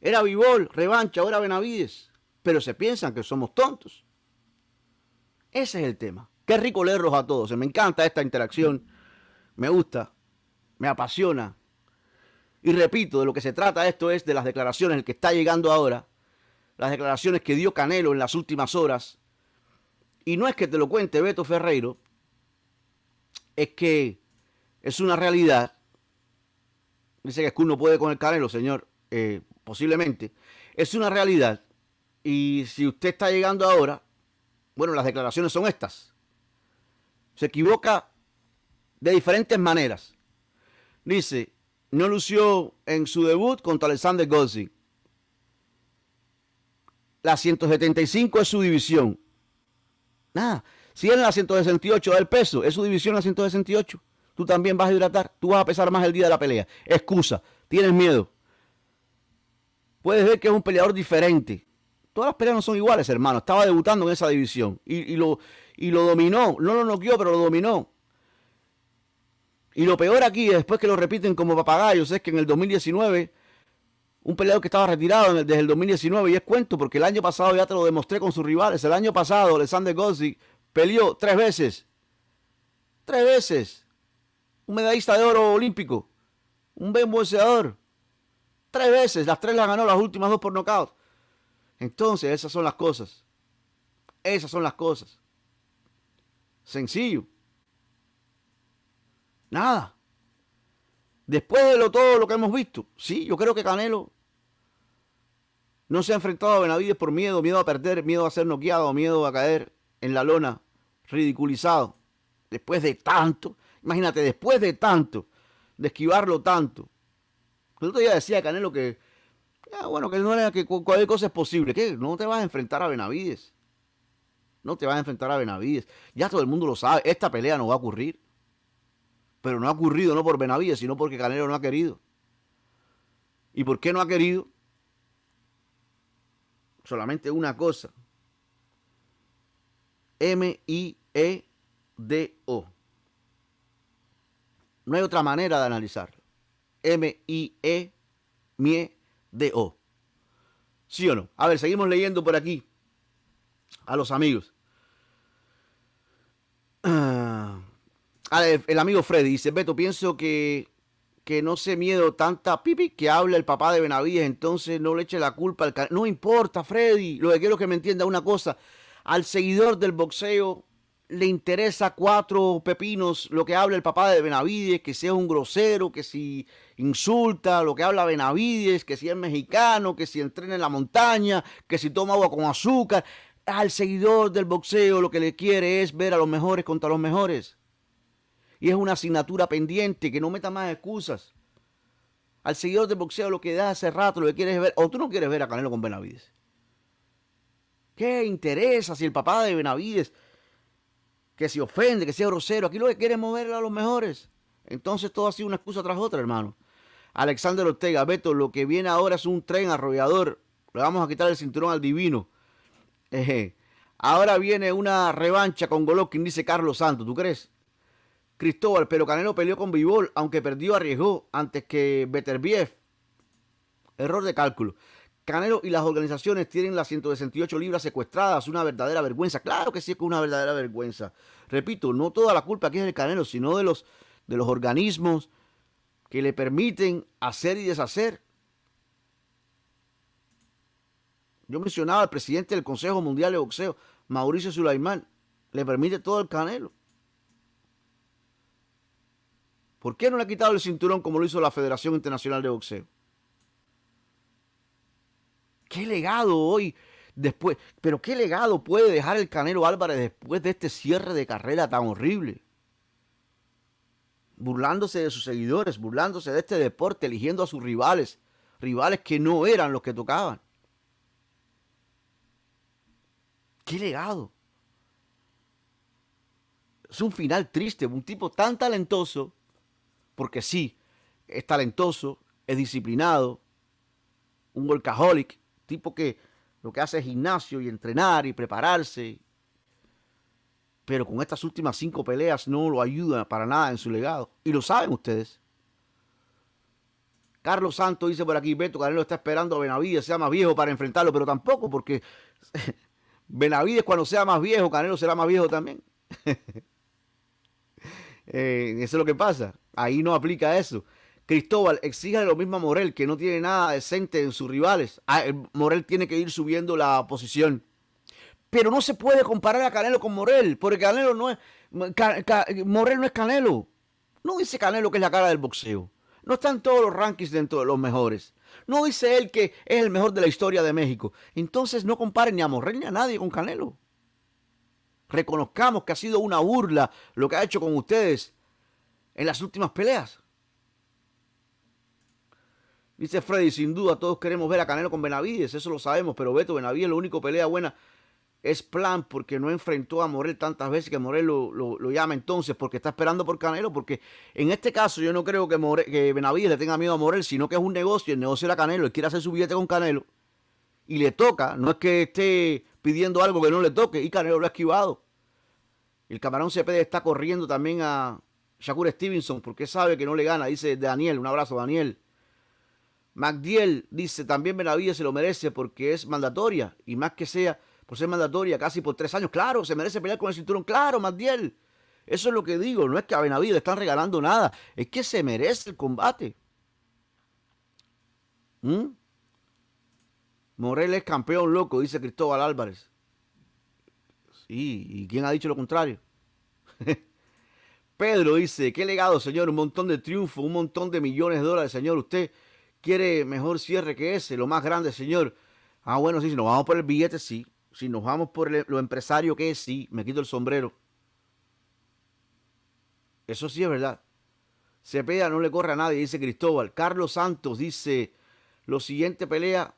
[SPEAKER 1] Era Vivol, revancha, ahora Benavides. Pero se piensan que somos tontos. Ese es el tema. Qué rico leerlos a todos. Me encanta esta interacción. Me gusta. Me apasiona. Y repito, de lo que se trata esto es de las declaraciones, que está llegando ahora, las declaraciones que dio Canelo en las últimas horas, y no es que te lo cuente Beto Ferreiro, es que es una realidad. Dice que Skull no puede con el Canelo, señor, eh, posiblemente. Es una realidad. Y si usted está llegando ahora, bueno, las declaraciones son estas. Se equivoca de diferentes maneras. Dice, no lució en su debut contra Alexander Goldstein la 175 es su división. Nada. Si en la 168 del peso, es su división la 168. Tú también vas a hidratar. Tú vas a pesar más el día de la pelea. Excusa. Tienes miedo. Puedes ver que es un peleador diferente. Todas las peleas no son iguales, hermano. Estaba debutando en esa división. Y, lo, y lo dominó. No lo noqueó, pero lo dominó. Y lo peor aquí, después que lo repiten como papagayos, es que en el 2019 un peleador que estaba retirado desde el 2019 y es cuento porque el año pasado ya te lo demostré con sus rivales. El año pasado Alexander gozzi peleó tres veces. Tres veces. Un medallista de oro olímpico. Un buen boxeador. Tres veces. Las tres las ganó, las últimas dos por nocaut. Entonces, esas son las cosas. Esas son las cosas. Sencillo. Nada. Después de todo lo que hemos visto, sí, yo creo que Canelo no se ha enfrentado a Benavides por miedo, miedo a perder, miedo a ser noqueado, miedo a caer en la lona, ridiculizado. Después de tanto, imagínate, después de tanto, de esquivarlo tanto. El otro decía Canelo que, ah, bueno, que no que cualquier cosa es posible, que no te vas a enfrentar a Benavides. No te vas a enfrentar a Benavides. Ya todo el mundo lo sabe, esta pelea no va a ocurrir. Pero no ha ocurrido no por Benavides, sino porque Canelo no ha querido. ¿Y por qué no ha querido? Solamente una cosa. M-I-E-D-O. No hay otra manera de analizarlo. m i e mie, D-O. ¿Sí o no? A ver, seguimos leyendo por aquí a los amigos. Ah. Ah, el, amigo Freddy dice, Beto, pienso que, que no se miedo tanta pipi que habla el papá de Benavides, entonces no le eche la culpa al... No importa, Freddy, lo que quiero que me entienda una cosa, al seguidor del boxeo le interesa cuatro pepinos lo que habla el papá de Benavides, que sea un grosero, que si insulta, lo que habla Benavides, que si es mexicano, que si entrena en la montaña, que si toma agua con azúcar. Al seguidor del boxeo lo que le quiere es ver a los mejores contra los mejores y es una asignatura pendiente, que no meta más excusas. Al seguidor de boxeo lo que da hace rato, lo que quieres ver, o tú no quieres ver a Canelo con Benavides. ¿Qué interesa si el papá de Benavides, que se ofende, que sea grosero, aquí lo que quiere es mover a los mejores? Entonces todo ha sido una excusa tras otra, hermano. Alexander Ortega, Beto, lo que viene ahora es un tren arrollador. Le vamos a quitar el cinturón al divino. Ahora viene una revancha con Golovkin, dice Carlos Santos, ¿tú crees? Cristóbal, pero Canelo peleó con Vivol, aunque perdió, arriesgó antes que Beterbiev. Error de cálculo. Canelo y las organizaciones tienen las 168 libras secuestradas, una verdadera vergüenza. Claro que sí es una verdadera vergüenza. Repito, no toda la culpa aquí es del Canelo, sino de los, de los organismos que le permiten hacer y deshacer. Yo mencionaba al presidente del Consejo Mundial de Boxeo, Mauricio Sulaimán, le permite todo el Canelo. ¿Por qué no le ha quitado el cinturón como lo hizo la Federación Internacional de Boxeo? ¿Qué legado hoy después? Pero ¿qué legado puede dejar el Canelo Álvarez después de este cierre de carrera tan horrible? Burlándose de sus seguidores, burlándose de este deporte, eligiendo a sus rivales, rivales que no eran los que tocaban. ¿Qué legado? Es un final triste, un tipo tan talentoso porque sí, es talentoso, es disciplinado, un workaholic, tipo que lo que hace es gimnasio y entrenar y prepararse. Pero con estas últimas cinco peleas no lo ayuda para nada en su legado. Y lo saben ustedes. Carlos Santos dice por aquí, Beto Canelo está esperando a Benavides, sea más viejo para enfrentarlo, pero tampoco porque [laughs] Benavides cuando sea más viejo, Canelo será más viejo también. [laughs] Eh, eso es lo que pasa. Ahí no aplica eso. Cristóbal, exige lo mismo a Morel, que no tiene nada decente en sus rivales. Ah, eh, Morel tiene que ir subiendo la posición. Pero no se puede comparar a Canelo con Morel, porque Canelo no es. Morel no es Canelo. No dice Canelo que es la cara del boxeo. No están todos los rankings dentro de los mejores. No dice él que es el mejor de la historia de México. Entonces no comparen ni a Morel ni a nadie con Canelo reconozcamos que ha sido una burla lo que ha hecho con ustedes en las últimas peleas. Dice Freddy, sin duda todos queremos ver a Canelo con Benavides, eso lo sabemos, pero Beto Benavides lo único pelea buena es plan porque no enfrentó a Morel tantas veces que Morel lo, lo, llama entonces porque está esperando por Canelo, porque en este caso yo no creo que, que Benavides le tenga miedo a Morel, sino que es un negocio, el negocio era Canelo, él quiere hacer su billete con Canelo y le toca, no es que esté pidiendo algo que no le toque y Canelo lo ha esquivado. El camarón CPD está corriendo también a Shakur Stevenson porque sabe que no le gana, dice Daniel. Un abrazo, Daniel. MacDiel dice, también Benavides se lo merece porque es mandatoria. Y más que sea por ser mandatoria casi por tres años. Claro, se merece pelear con el cinturón. Claro, MacDiel. Eso es lo que digo. No es que a Benavides están regalando nada. Es que se merece el combate. ¿Mm? Morel es campeón loco, dice Cristóbal Álvarez. Sí, ¿y quién ha dicho lo contrario? [laughs] Pedro dice, qué legado, señor, un montón de triunfo, un montón de millones de dólares, señor. Usted quiere mejor cierre que ese, lo más grande, señor. Ah, bueno, sí, si nos vamos por el billete, sí. Si nos vamos por lo empresario que es, sí, me quito el sombrero. Eso sí es verdad. Cepeda no le corre a nadie, dice Cristóbal. Carlos Santos dice, lo siguiente pelea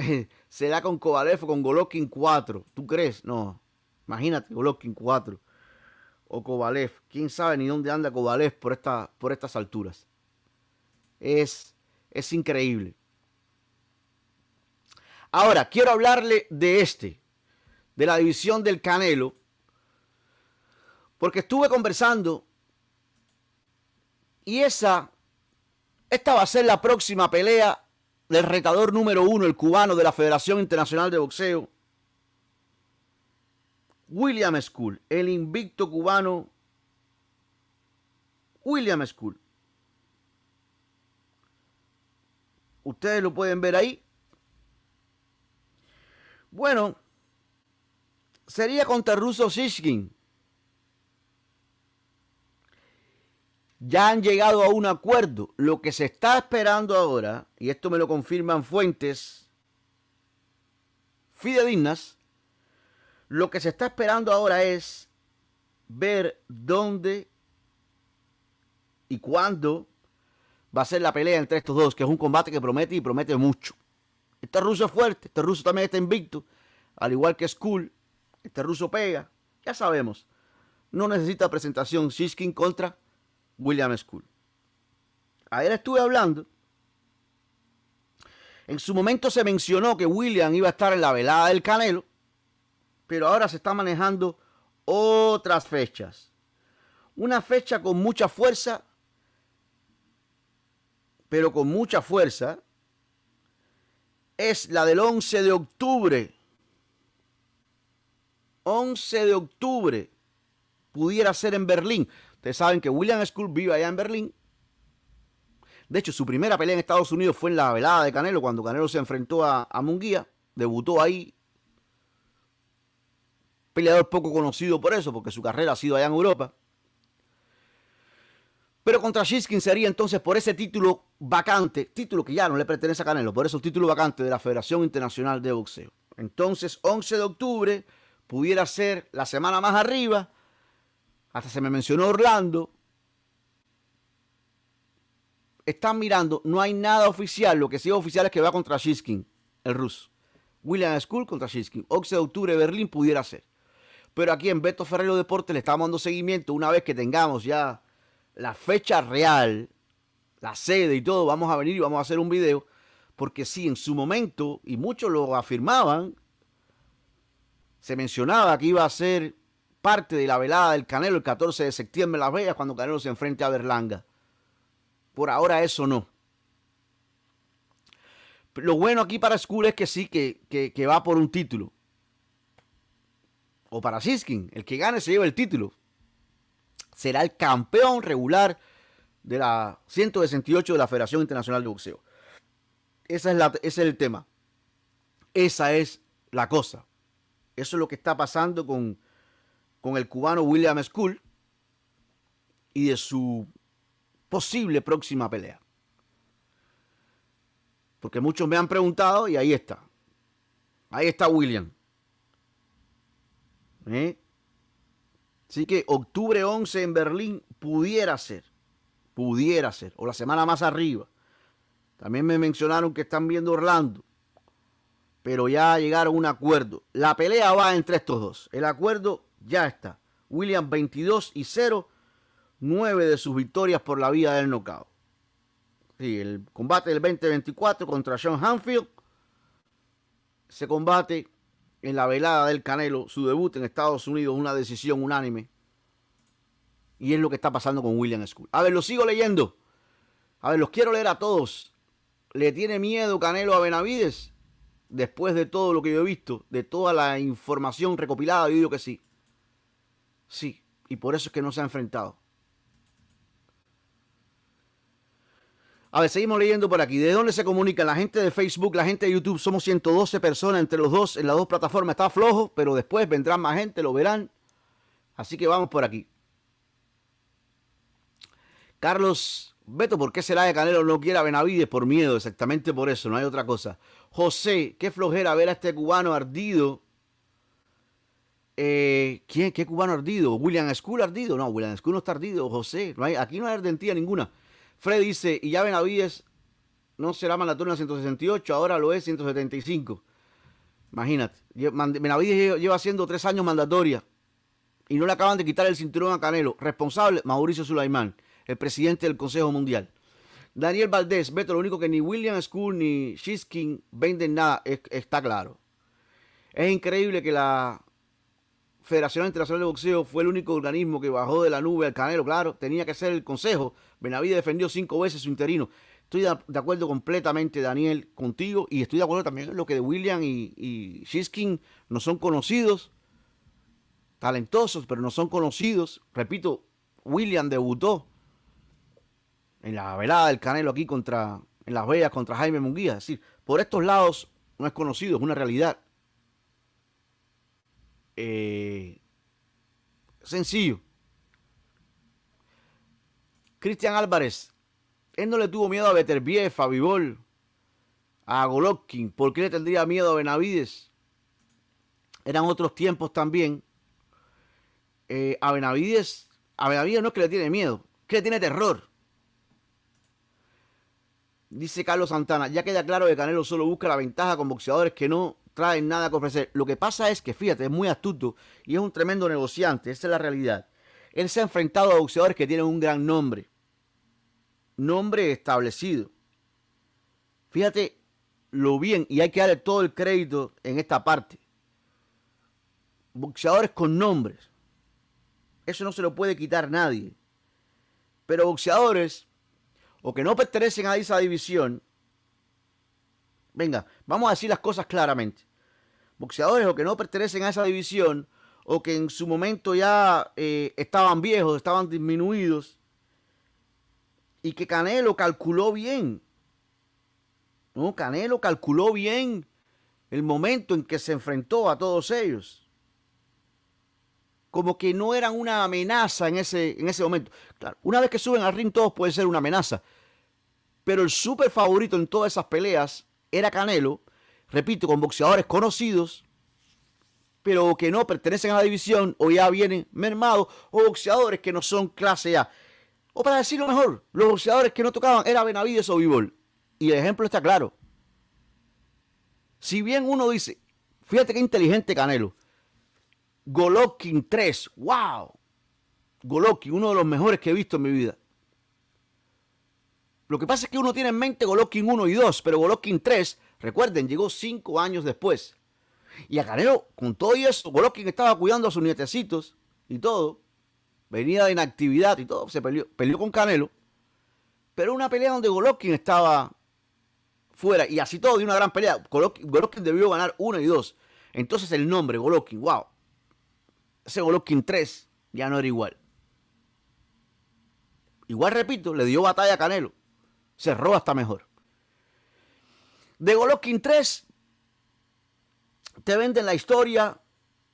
[SPEAKER 1] [laughs] será con Kovalev o con Golovkin 4. ¿Tú crees? No. Imagínate, Golovkin 4. O Kovalev. ¿Quién sabe ni dónde anda Kovalev por, esta, por estas alturas? Es, es increíble. Ahora, quiero hablarle de este, de la división del Canelo, porque estuve conversando y esa, esta va a ser la próxima pelea el recador número uno, el cubano de la Federación Internacional de Boxeo, William School, el invicto cubano William School. Ustedes lo pueden ver ahí. Bueno, sería contra ruso Shishkin. ya han llegado a un acuerdo. Lo que se está esperando ahora, y esto me lo confirman fuentes fidedignas, lo que se está esperando ahora es ver dónde y cuándo va a ser la pelea entre estos dos, que es un combate que promete y promete mucho. Este ruso es fuerte, este ruso también está invicto, al igual que Skull, este ruso pega, ya sabemos. No necesita presentación Shishkin contra William School. Ayer estuve hablando. En su momento se mencionó que William iba a estar en la velada del Canelo, pero ahora se está manejando otras fechas. Una fecha con mucha fuerza, pero con mucha fuerza, es la del 11 de octubre. 11 de octubre pudiera ser en Berlín. Ustedes saben que William School vive allá en Berlín. De hecho, su primera pelea en Estados Unidos fue en la velada de Canelo, cuando Canelo se enfrentó a, Munguía. Debutó ahí. Peleador poco conocido por eso, porque su carrera ha sido allá en Europa. Pero contra Shishkin sería entonces por ese título vacante, título que ya no le pertenece a Canelo, por eso el título vacante de la Federación Internacional de Boxeo. Entonces, 11 de octubre pudiera ser la semana más arriba hasta se me mencionó Orlando. Están mirando, no hay nada oficial. Lo que sí es oficial es que va contra Shishkin, el ruso. William School contra Shishkin. 11 de octubre, Berlín pudiera ser. Pero aquí en Beto Ferrero Deportes le estamos dando seguimiento. Una vez que tengamos ya la fecha real, la sede y todo, vamos a venir y vamos a hacer un video. Porque sí, en su momento, y muchos lo afirmaban, se mencionaba que iba a ser parte de la velada del Canelo el 14 de septiembre en Las Vegas cuando Canelo se enfrente a Berlanga. Por ahora eso no. Lo bueno aquí para Skull es que sí, que, va por un título. O para Siskin, el que gane se lleva el título. Será el campeón regular de la 168 de la Federación Internacional de Boxeo. ese es el tema. Esa es la cosa. Eso es lo que está pasando con, con el cubano William School y de su posible próxima pelea. Porque muchos me han preguntado y ahí está. Ahí está William. ¿Eh? Así que octubre 11 en Berlín pudiera ser. Pudiera ser. O la semana más arriba. También me mencionaron que están viendo Orlando. Pero ya llegaron a un acuerdo. La pelea va entre estos dos. El acuerdo ya está. William 22 y 0. 9 de sus victorias por la vía del nocao. Sí, el combate del 2024 contra John Hanfield. Se combate en la velada del Canelo, su debut en Estados Unidos, una decisión unánime. Y es lo que está pasando con William School. A ver, lo sigo leyendo. A ver, los quiero leer a todos. ¿Le tiene miedo Canelo a Benavides? Después de todo lo que yo he visto, de toda la información recopilada, yo digo que sí. Sí, y por eso es que no se ha enfrentado. A ver, seguimos leyendo por aquí. ¿De dónde se comunica? La gente de Facebook, la gente de YouTube. Somos 112 personas entre los dos, en las dos plataformas. Está flojo, pero después vendrán más gente, lo verán. Así que vamos por aquí. Carlos Beto, ¿por qué será de Canelo no quiera Benavides? Por miedo, exactamente por eso, no hay otra cosa. José, qué flojera ver a este cubano ardido eh, ¿Quién? ¿Qué cubano ardido? ¿William School ardido? No, William School no está ardido. José, no hay, aquí no hay ardentía ninguna. Fred dice, y ya Benavides no será mandatorio en 168, ahora lo es 175. Imagínate, Benavides lleva haciendo tres años mandatoria y no le acaban de quitar el cinturón a Canelo. Responsable, Mauricio Sulaimán, el presidente del Consejo Mundial. Daniel Valdés, Beto, lo único que ni William School ni Shiskin venden nada, está claro. Es increíble que la Federación Internacional de Boxeo fue el único organismo que bajó de la nube al Canelo, claro, tenía que ser el Consejo. Benavide defendió cinco veces su interino. Estoy de acuerdo completamente, Daniel, contigo, y estoy de acuerdo también en lo que de William y, Shiskin no son conocidos, talentosos, pero no son conocidos. Repito, William debutó en la velada del Canelo aquí contra, en Las Vegas contra Jaime Munguía. Es decir, por estos lados no es conocido, es una realidad. Eh, sencillo. Cristian Álvarez, él no le tuvo miedo a Beterbiev, a Vivol, a Golovkin. ¿Por qué le tendría miedo a Benavides? Eran otros tiempos también. Eh, a Benavides, a Benavides no es que le tiene miedo, es que le tiene terror. Dice Carlos Santana, ya queda claro que Canelo solo busca la ventaja con boxeadores que no traen nada que ofrecer. Lo que pasa es que, fíjate, es muy astuto y es un tremendo negociante, esa es la realidad. Él se ha enfrentado a boxeadores que tienen un gran nombre, nombre establecido. Fíjate lo bien, y hay que darle todo el crédito en esta parte. Boxeadores con nombres. Eso no se lo puede quitar nadie. Pero boxeadores o que no pertenecen a esa división Venga, vamos a decir las cosas claramente. Boxeadores o que no pertenecen a esa división o que en su momento ya eh, estaban viejos, estaban disminuidos y que Canelo calculó bien. ¿no? Canelo calculó bien el momento en que se enfrentó a todos ellos. Como que no eran una amenaza en ese, en ese momento. una vez que suben al ring todos puede ser una amenaza. Pero el super favorito en todas esas peleas era Canelo, repito, con boxeadores conocidos, pero que no pertenecen a la división o ya vienen mermados, o boxeadores que no son clase A. O para decirlo mejor, los boxeadores que no tocaban era Benavides o Bivol. Y el ejemplo está claro. Si bien uno dice, fíjate qué inteligente Canelo. Golokin 3, wow. Golokin uno de los mejores que he visto en mi vida. Lo que pasa es que uno tiene en mente Golovkin 1 y 2, pero Golovkin 3, recuerden, llegó 5 años después. Y a Canelo, con todo y eso, Golovkin estaba cuidando a sus nietecitos y todo. Venía de inactividad y todo, se peleó, con Canelo. Pero una pelea donde Golovkin estaba fuera y así todo de una gran pelea. Golovkin, debió ganar 1 y 2. Entonces el nombre, Golovkin, wow. Ese Golovkin 3 ya no era igual. Igual repito, le dio batalla a Canelo cerró hasta mejor. De Golovkin 3, te venden la historia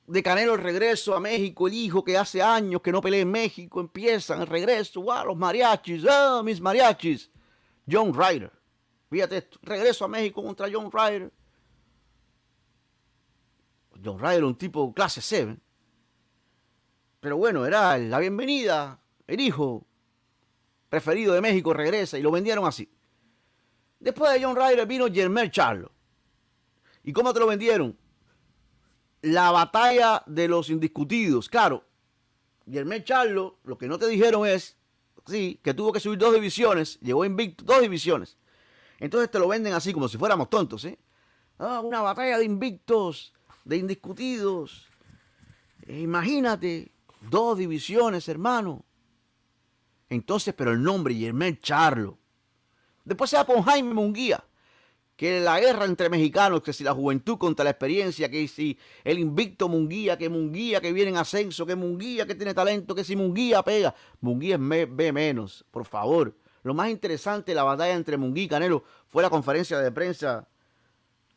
[SPEAKER 1] de Canelo el regreso a México, el hijo que hace años que no pelea en México, empiezan el regreso, wow, los mariachis, ah, mis mariachis. John Ryder, fíjate esto, regreso a México contra John Ryder. John Ryder, un tipo clase 7. ¿eh? Pero bueno, era la bienvenida, el hijo, preferido de México, regresa y lo vendieron así. Después de John Ryder vino Germán Charlo. ¿Y cómo te lo vendieron? La batalla de los indiscutidos. Claro, Germán Charlo, lo que no te dijeron es, sí, que tuvo que subir dos divisiones, llegó invicto, dos divisiones. Entonces te lo venden así, como si fuéramos tontos, ¿eh? Ah, una batalla de invictos, de indiscutidos. Eh, imagínate, dos divisiones, hermano. Entonces, pero el nombre, Germán Charlo. Después se va con Jaime Munguía, que la guerra entre mexicanos, que si la juventud contra la experiencia, que si el invicto Munguía, que Munguía que viene en ascenso, que Munguía que tiene talento, que si Munguía pega, Munguía ve menos, por favor. Lo más interesante de la batalla entre Munguía y Canelo fue la conferencia de prensa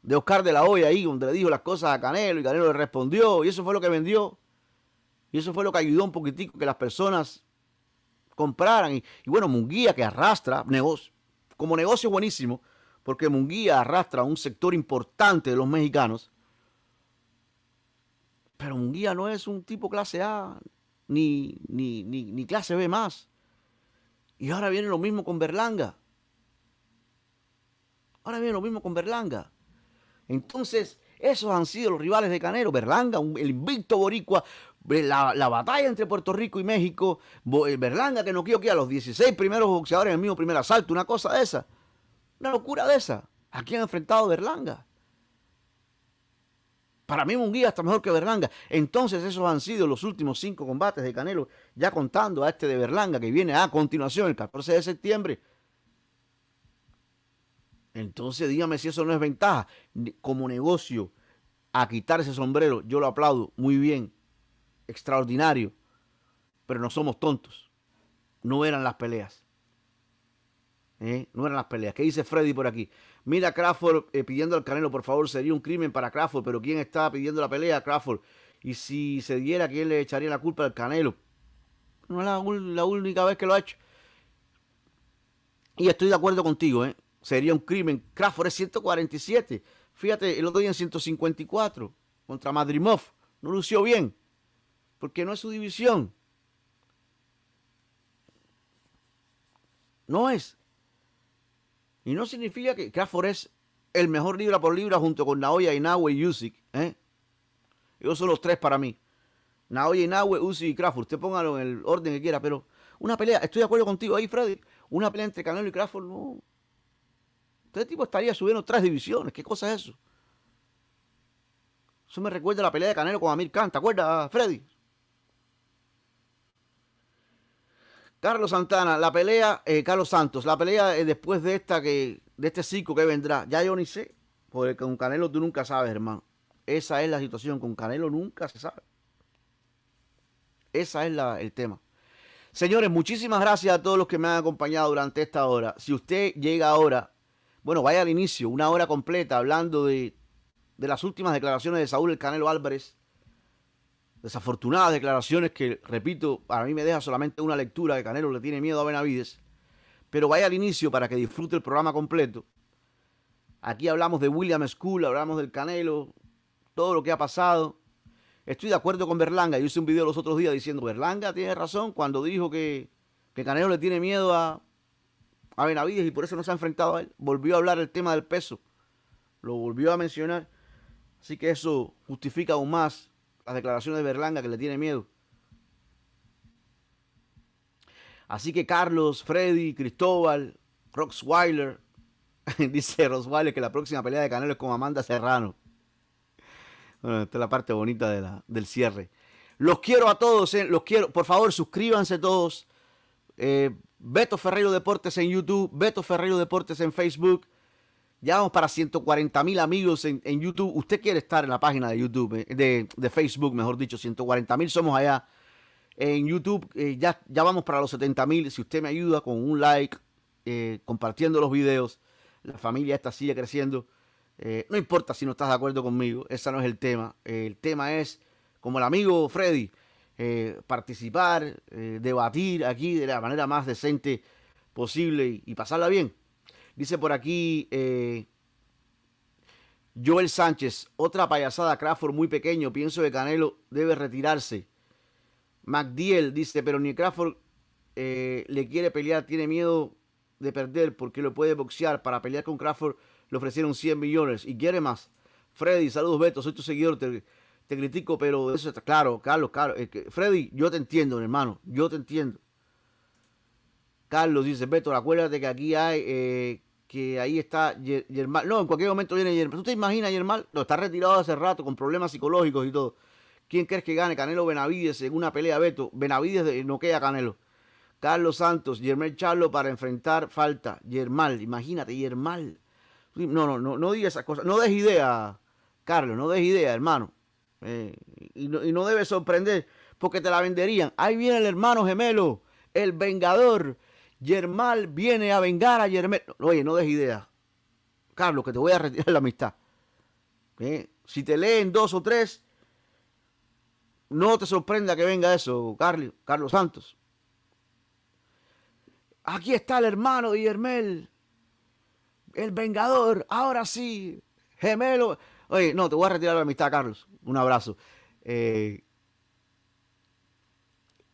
[SPEAKER 1] de Oscar de la Hoya ahí, donde le dijo las cosas a Canelo y Canelo le respondió, y eso fue lo que vendió, y eso fue lo que ayudó un poquitico que las personas compraran. Y, bueno, Munguía que arrastra negocio, como negocio buenísimo, porque Munguía arrastra un sector importante de los mexicanos. Pero Munguía no es un tipo clase A ni, ni, clase B más. Y ahora viene lo mismo con Berlanga. Ahora viene lo mismo con Berlanga. Entonces, esos han sido los rivales de Canero. Berlanga, el invicto boricua, la, batalla entre Puerto Rico y México, eh, Berlanga que no quiero que a los 16 primeros boxeadores en el mismo primer asalto, una cosa de esa, una locura de esa. ¿A quién ha enfrentado Berlanga? Para mí Munguía está mejor que Berlanga. Entonces esos han sido los últimos cinco combates de Canelo, ya contando a este de Berlanga que viene a continuación el 14 de septiembre. Entonces dígame si eso no es ventaja. Como negocio, a quitar ese sombrero, yo lo aplaudo muy bien extraordinario, pero no somos tontos. No eran las peleas. ¿Eh? No eran las peleas. ¿Qué dice Freddy por aquí? Mira Crawford eh, pidiendo al Canelo, por favor, sería un crimen para Crawford, pero ¿quién está pidiendo la pelea? Crawford. Y si se diera, ¿quién le echaría la culpa al Canelo? No es la, única vez que lo ha hecho. Y estoy de acuerdo contigo, ¿eh? Sería un crimen. Crawford es 147. Fíjate, el otro día en 154 contra Madrimov. No lució bien porque no es su división. No es. Y no significa que Crawford es el mejor libra por libra junto con Naoya Inoue y Usyk. ¿eh? Ellos son los tres para mí. Naoya Inoue, Usyk y Crawford. Usted póngalo en el orden que quiera, pero una pelea, estoy de acuerdo contigo ahí, Freddy. Una pelea entre Canelo y Crawford, no. Este tipo estaría subiendo tres divisiones. ¿Qué cosa es eso? Eso me recuerda a la pelea de Canelo con Amir Khan. ¿Te acuerdas, Freddy? Carlos Santana, la pelea, eh, Carlos Santos, la pelea eh, después de esta que, de este ciclo que vendrá, ya yo ni sé, porque con Canelo tú nunca sabes, hermano. Esa es la situación, con Canelo nunca se sabe. Esa es el tema. Señores, muchísimas gracias a todos los que me han acompañado durante esta hora. Si usted llega ahora, bueno, vaya al inicio, una hora completa hablando de, de las últimas declaraciones de Saúl el Canelo Álvarez desafortunadas declaraciones que, repito, para mí me deja solamente una lectura de Canelo le tiene miedo a Benavides. Pero vaya al inicio para que disfrute el programa completo. Aquí hablamos de William School, hablamos del Canelo, todo lo que ha pasado. Estoy de acuerdo con Berlanga. Yo hice un video los otros días diciendo, Berlanga tiene razón cuando dijo que, Canelo le tiene miedo a, a Benavides y por eso no se ha enfrentado a él. Volvió a hablar el tema del peso. Lo volvió a mencionar. Así que eso justifica aún más declaraciones de Berlanga que le tiene miedo. Así que Carlos, Freddy, Cristóbal, Roxweiler, [laughs] dice Roxweiler que la próxima pelea de Canelo es con Amanda Serrano. esta es la parte bonita de la, del cierre. Los quiero a todos, eh, los quiero. Por favor, suscríbanse todos. Eh, Beto Ferreiro Deportes en YouTube, Beto Ferreiro Deportes en Facebook. Ya vamos para 140 mil amigos en, YouTube. Usted quiere estar en la página de YouTube, eh, de, Facebook, mejor dicho, 140.000 somos allá en YouTube. Eh, ya, ya vamos para los 70 mil. Si usted me ayuda con un like, eh, compartiendo los videos, la familia esta sigue creciendo. no importa si no estás de acuerdo conmigo, ese no es el tema. el tema es, como el amigo Freddy, participar, debatir aquí de la manera más decente posible y pasarla bien. Dice por aquí eh, Joel Sánchez, otra payasada, Crawford muy pequeño, pienso que Canelo debe retirarse. McDiel dice, pero ni Crawford eh, le quiere pelear, tiene miedo de perder porque lo puede boxear. Para pelear con Crawford le ofrecieron 100 millones y quiere más. Freddy, saludos Beto, soy tu seguidor, te, critico, pero eso está claro, Carlos, Carlos. Freddy, yo te entiendo, hermano, yo te entiendo. Carlos dice, Beto, acuérdate que aquí hay eh, que ahí está Yermal. No, en cualquier momento viene Yermal. ¿Tú te imaginas Yermal? Lo está retirado hace rato con problemas psicológicos y todo. ¿Quién crees que gane? Canelo Benavides en una pelea, Beto. Benavides eh, no queda Canelo. Carlos Santos, Germán Charlo para enfrentar falta. Yermal, imagínate, Yermal. No, no, no, no digas esas cosas. No des idea, Carlos, no des idea, hermano. Eh, y, no, y no debes sorprender porque te la venderían. Ahí viene el hermano gemelo, el vengador, Yermal viene a vengar a Yermel. Oye, no des idea. Carlos, que te voy a retirar la amistad. ¿Eh? Si te leen dos o tres, no te sorprenda que venga eso, Carlos, Carlos Santos. Aquí está el hermano de Yermel. El vengador. Ahora sí. Gemelo. Oye, no, te voy a retirar la amistad, Carlos. Un abrazo. Eh,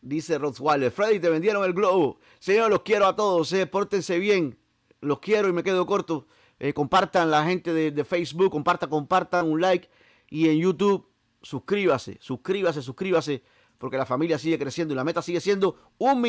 [SPEAKER 1] dice Wallace. Freddy, te vendieron el globo. Señor, los quiero a todos, eh, pórtense bien. Los quiero y me quedo corto. Eh, compartan la gente de, de Facebook, compartan, compartan un like. Y en YouTube, suscríbase, suscríbase, suscríbase, porque la familia sigue creciendo y la meta sigue siendo un millón.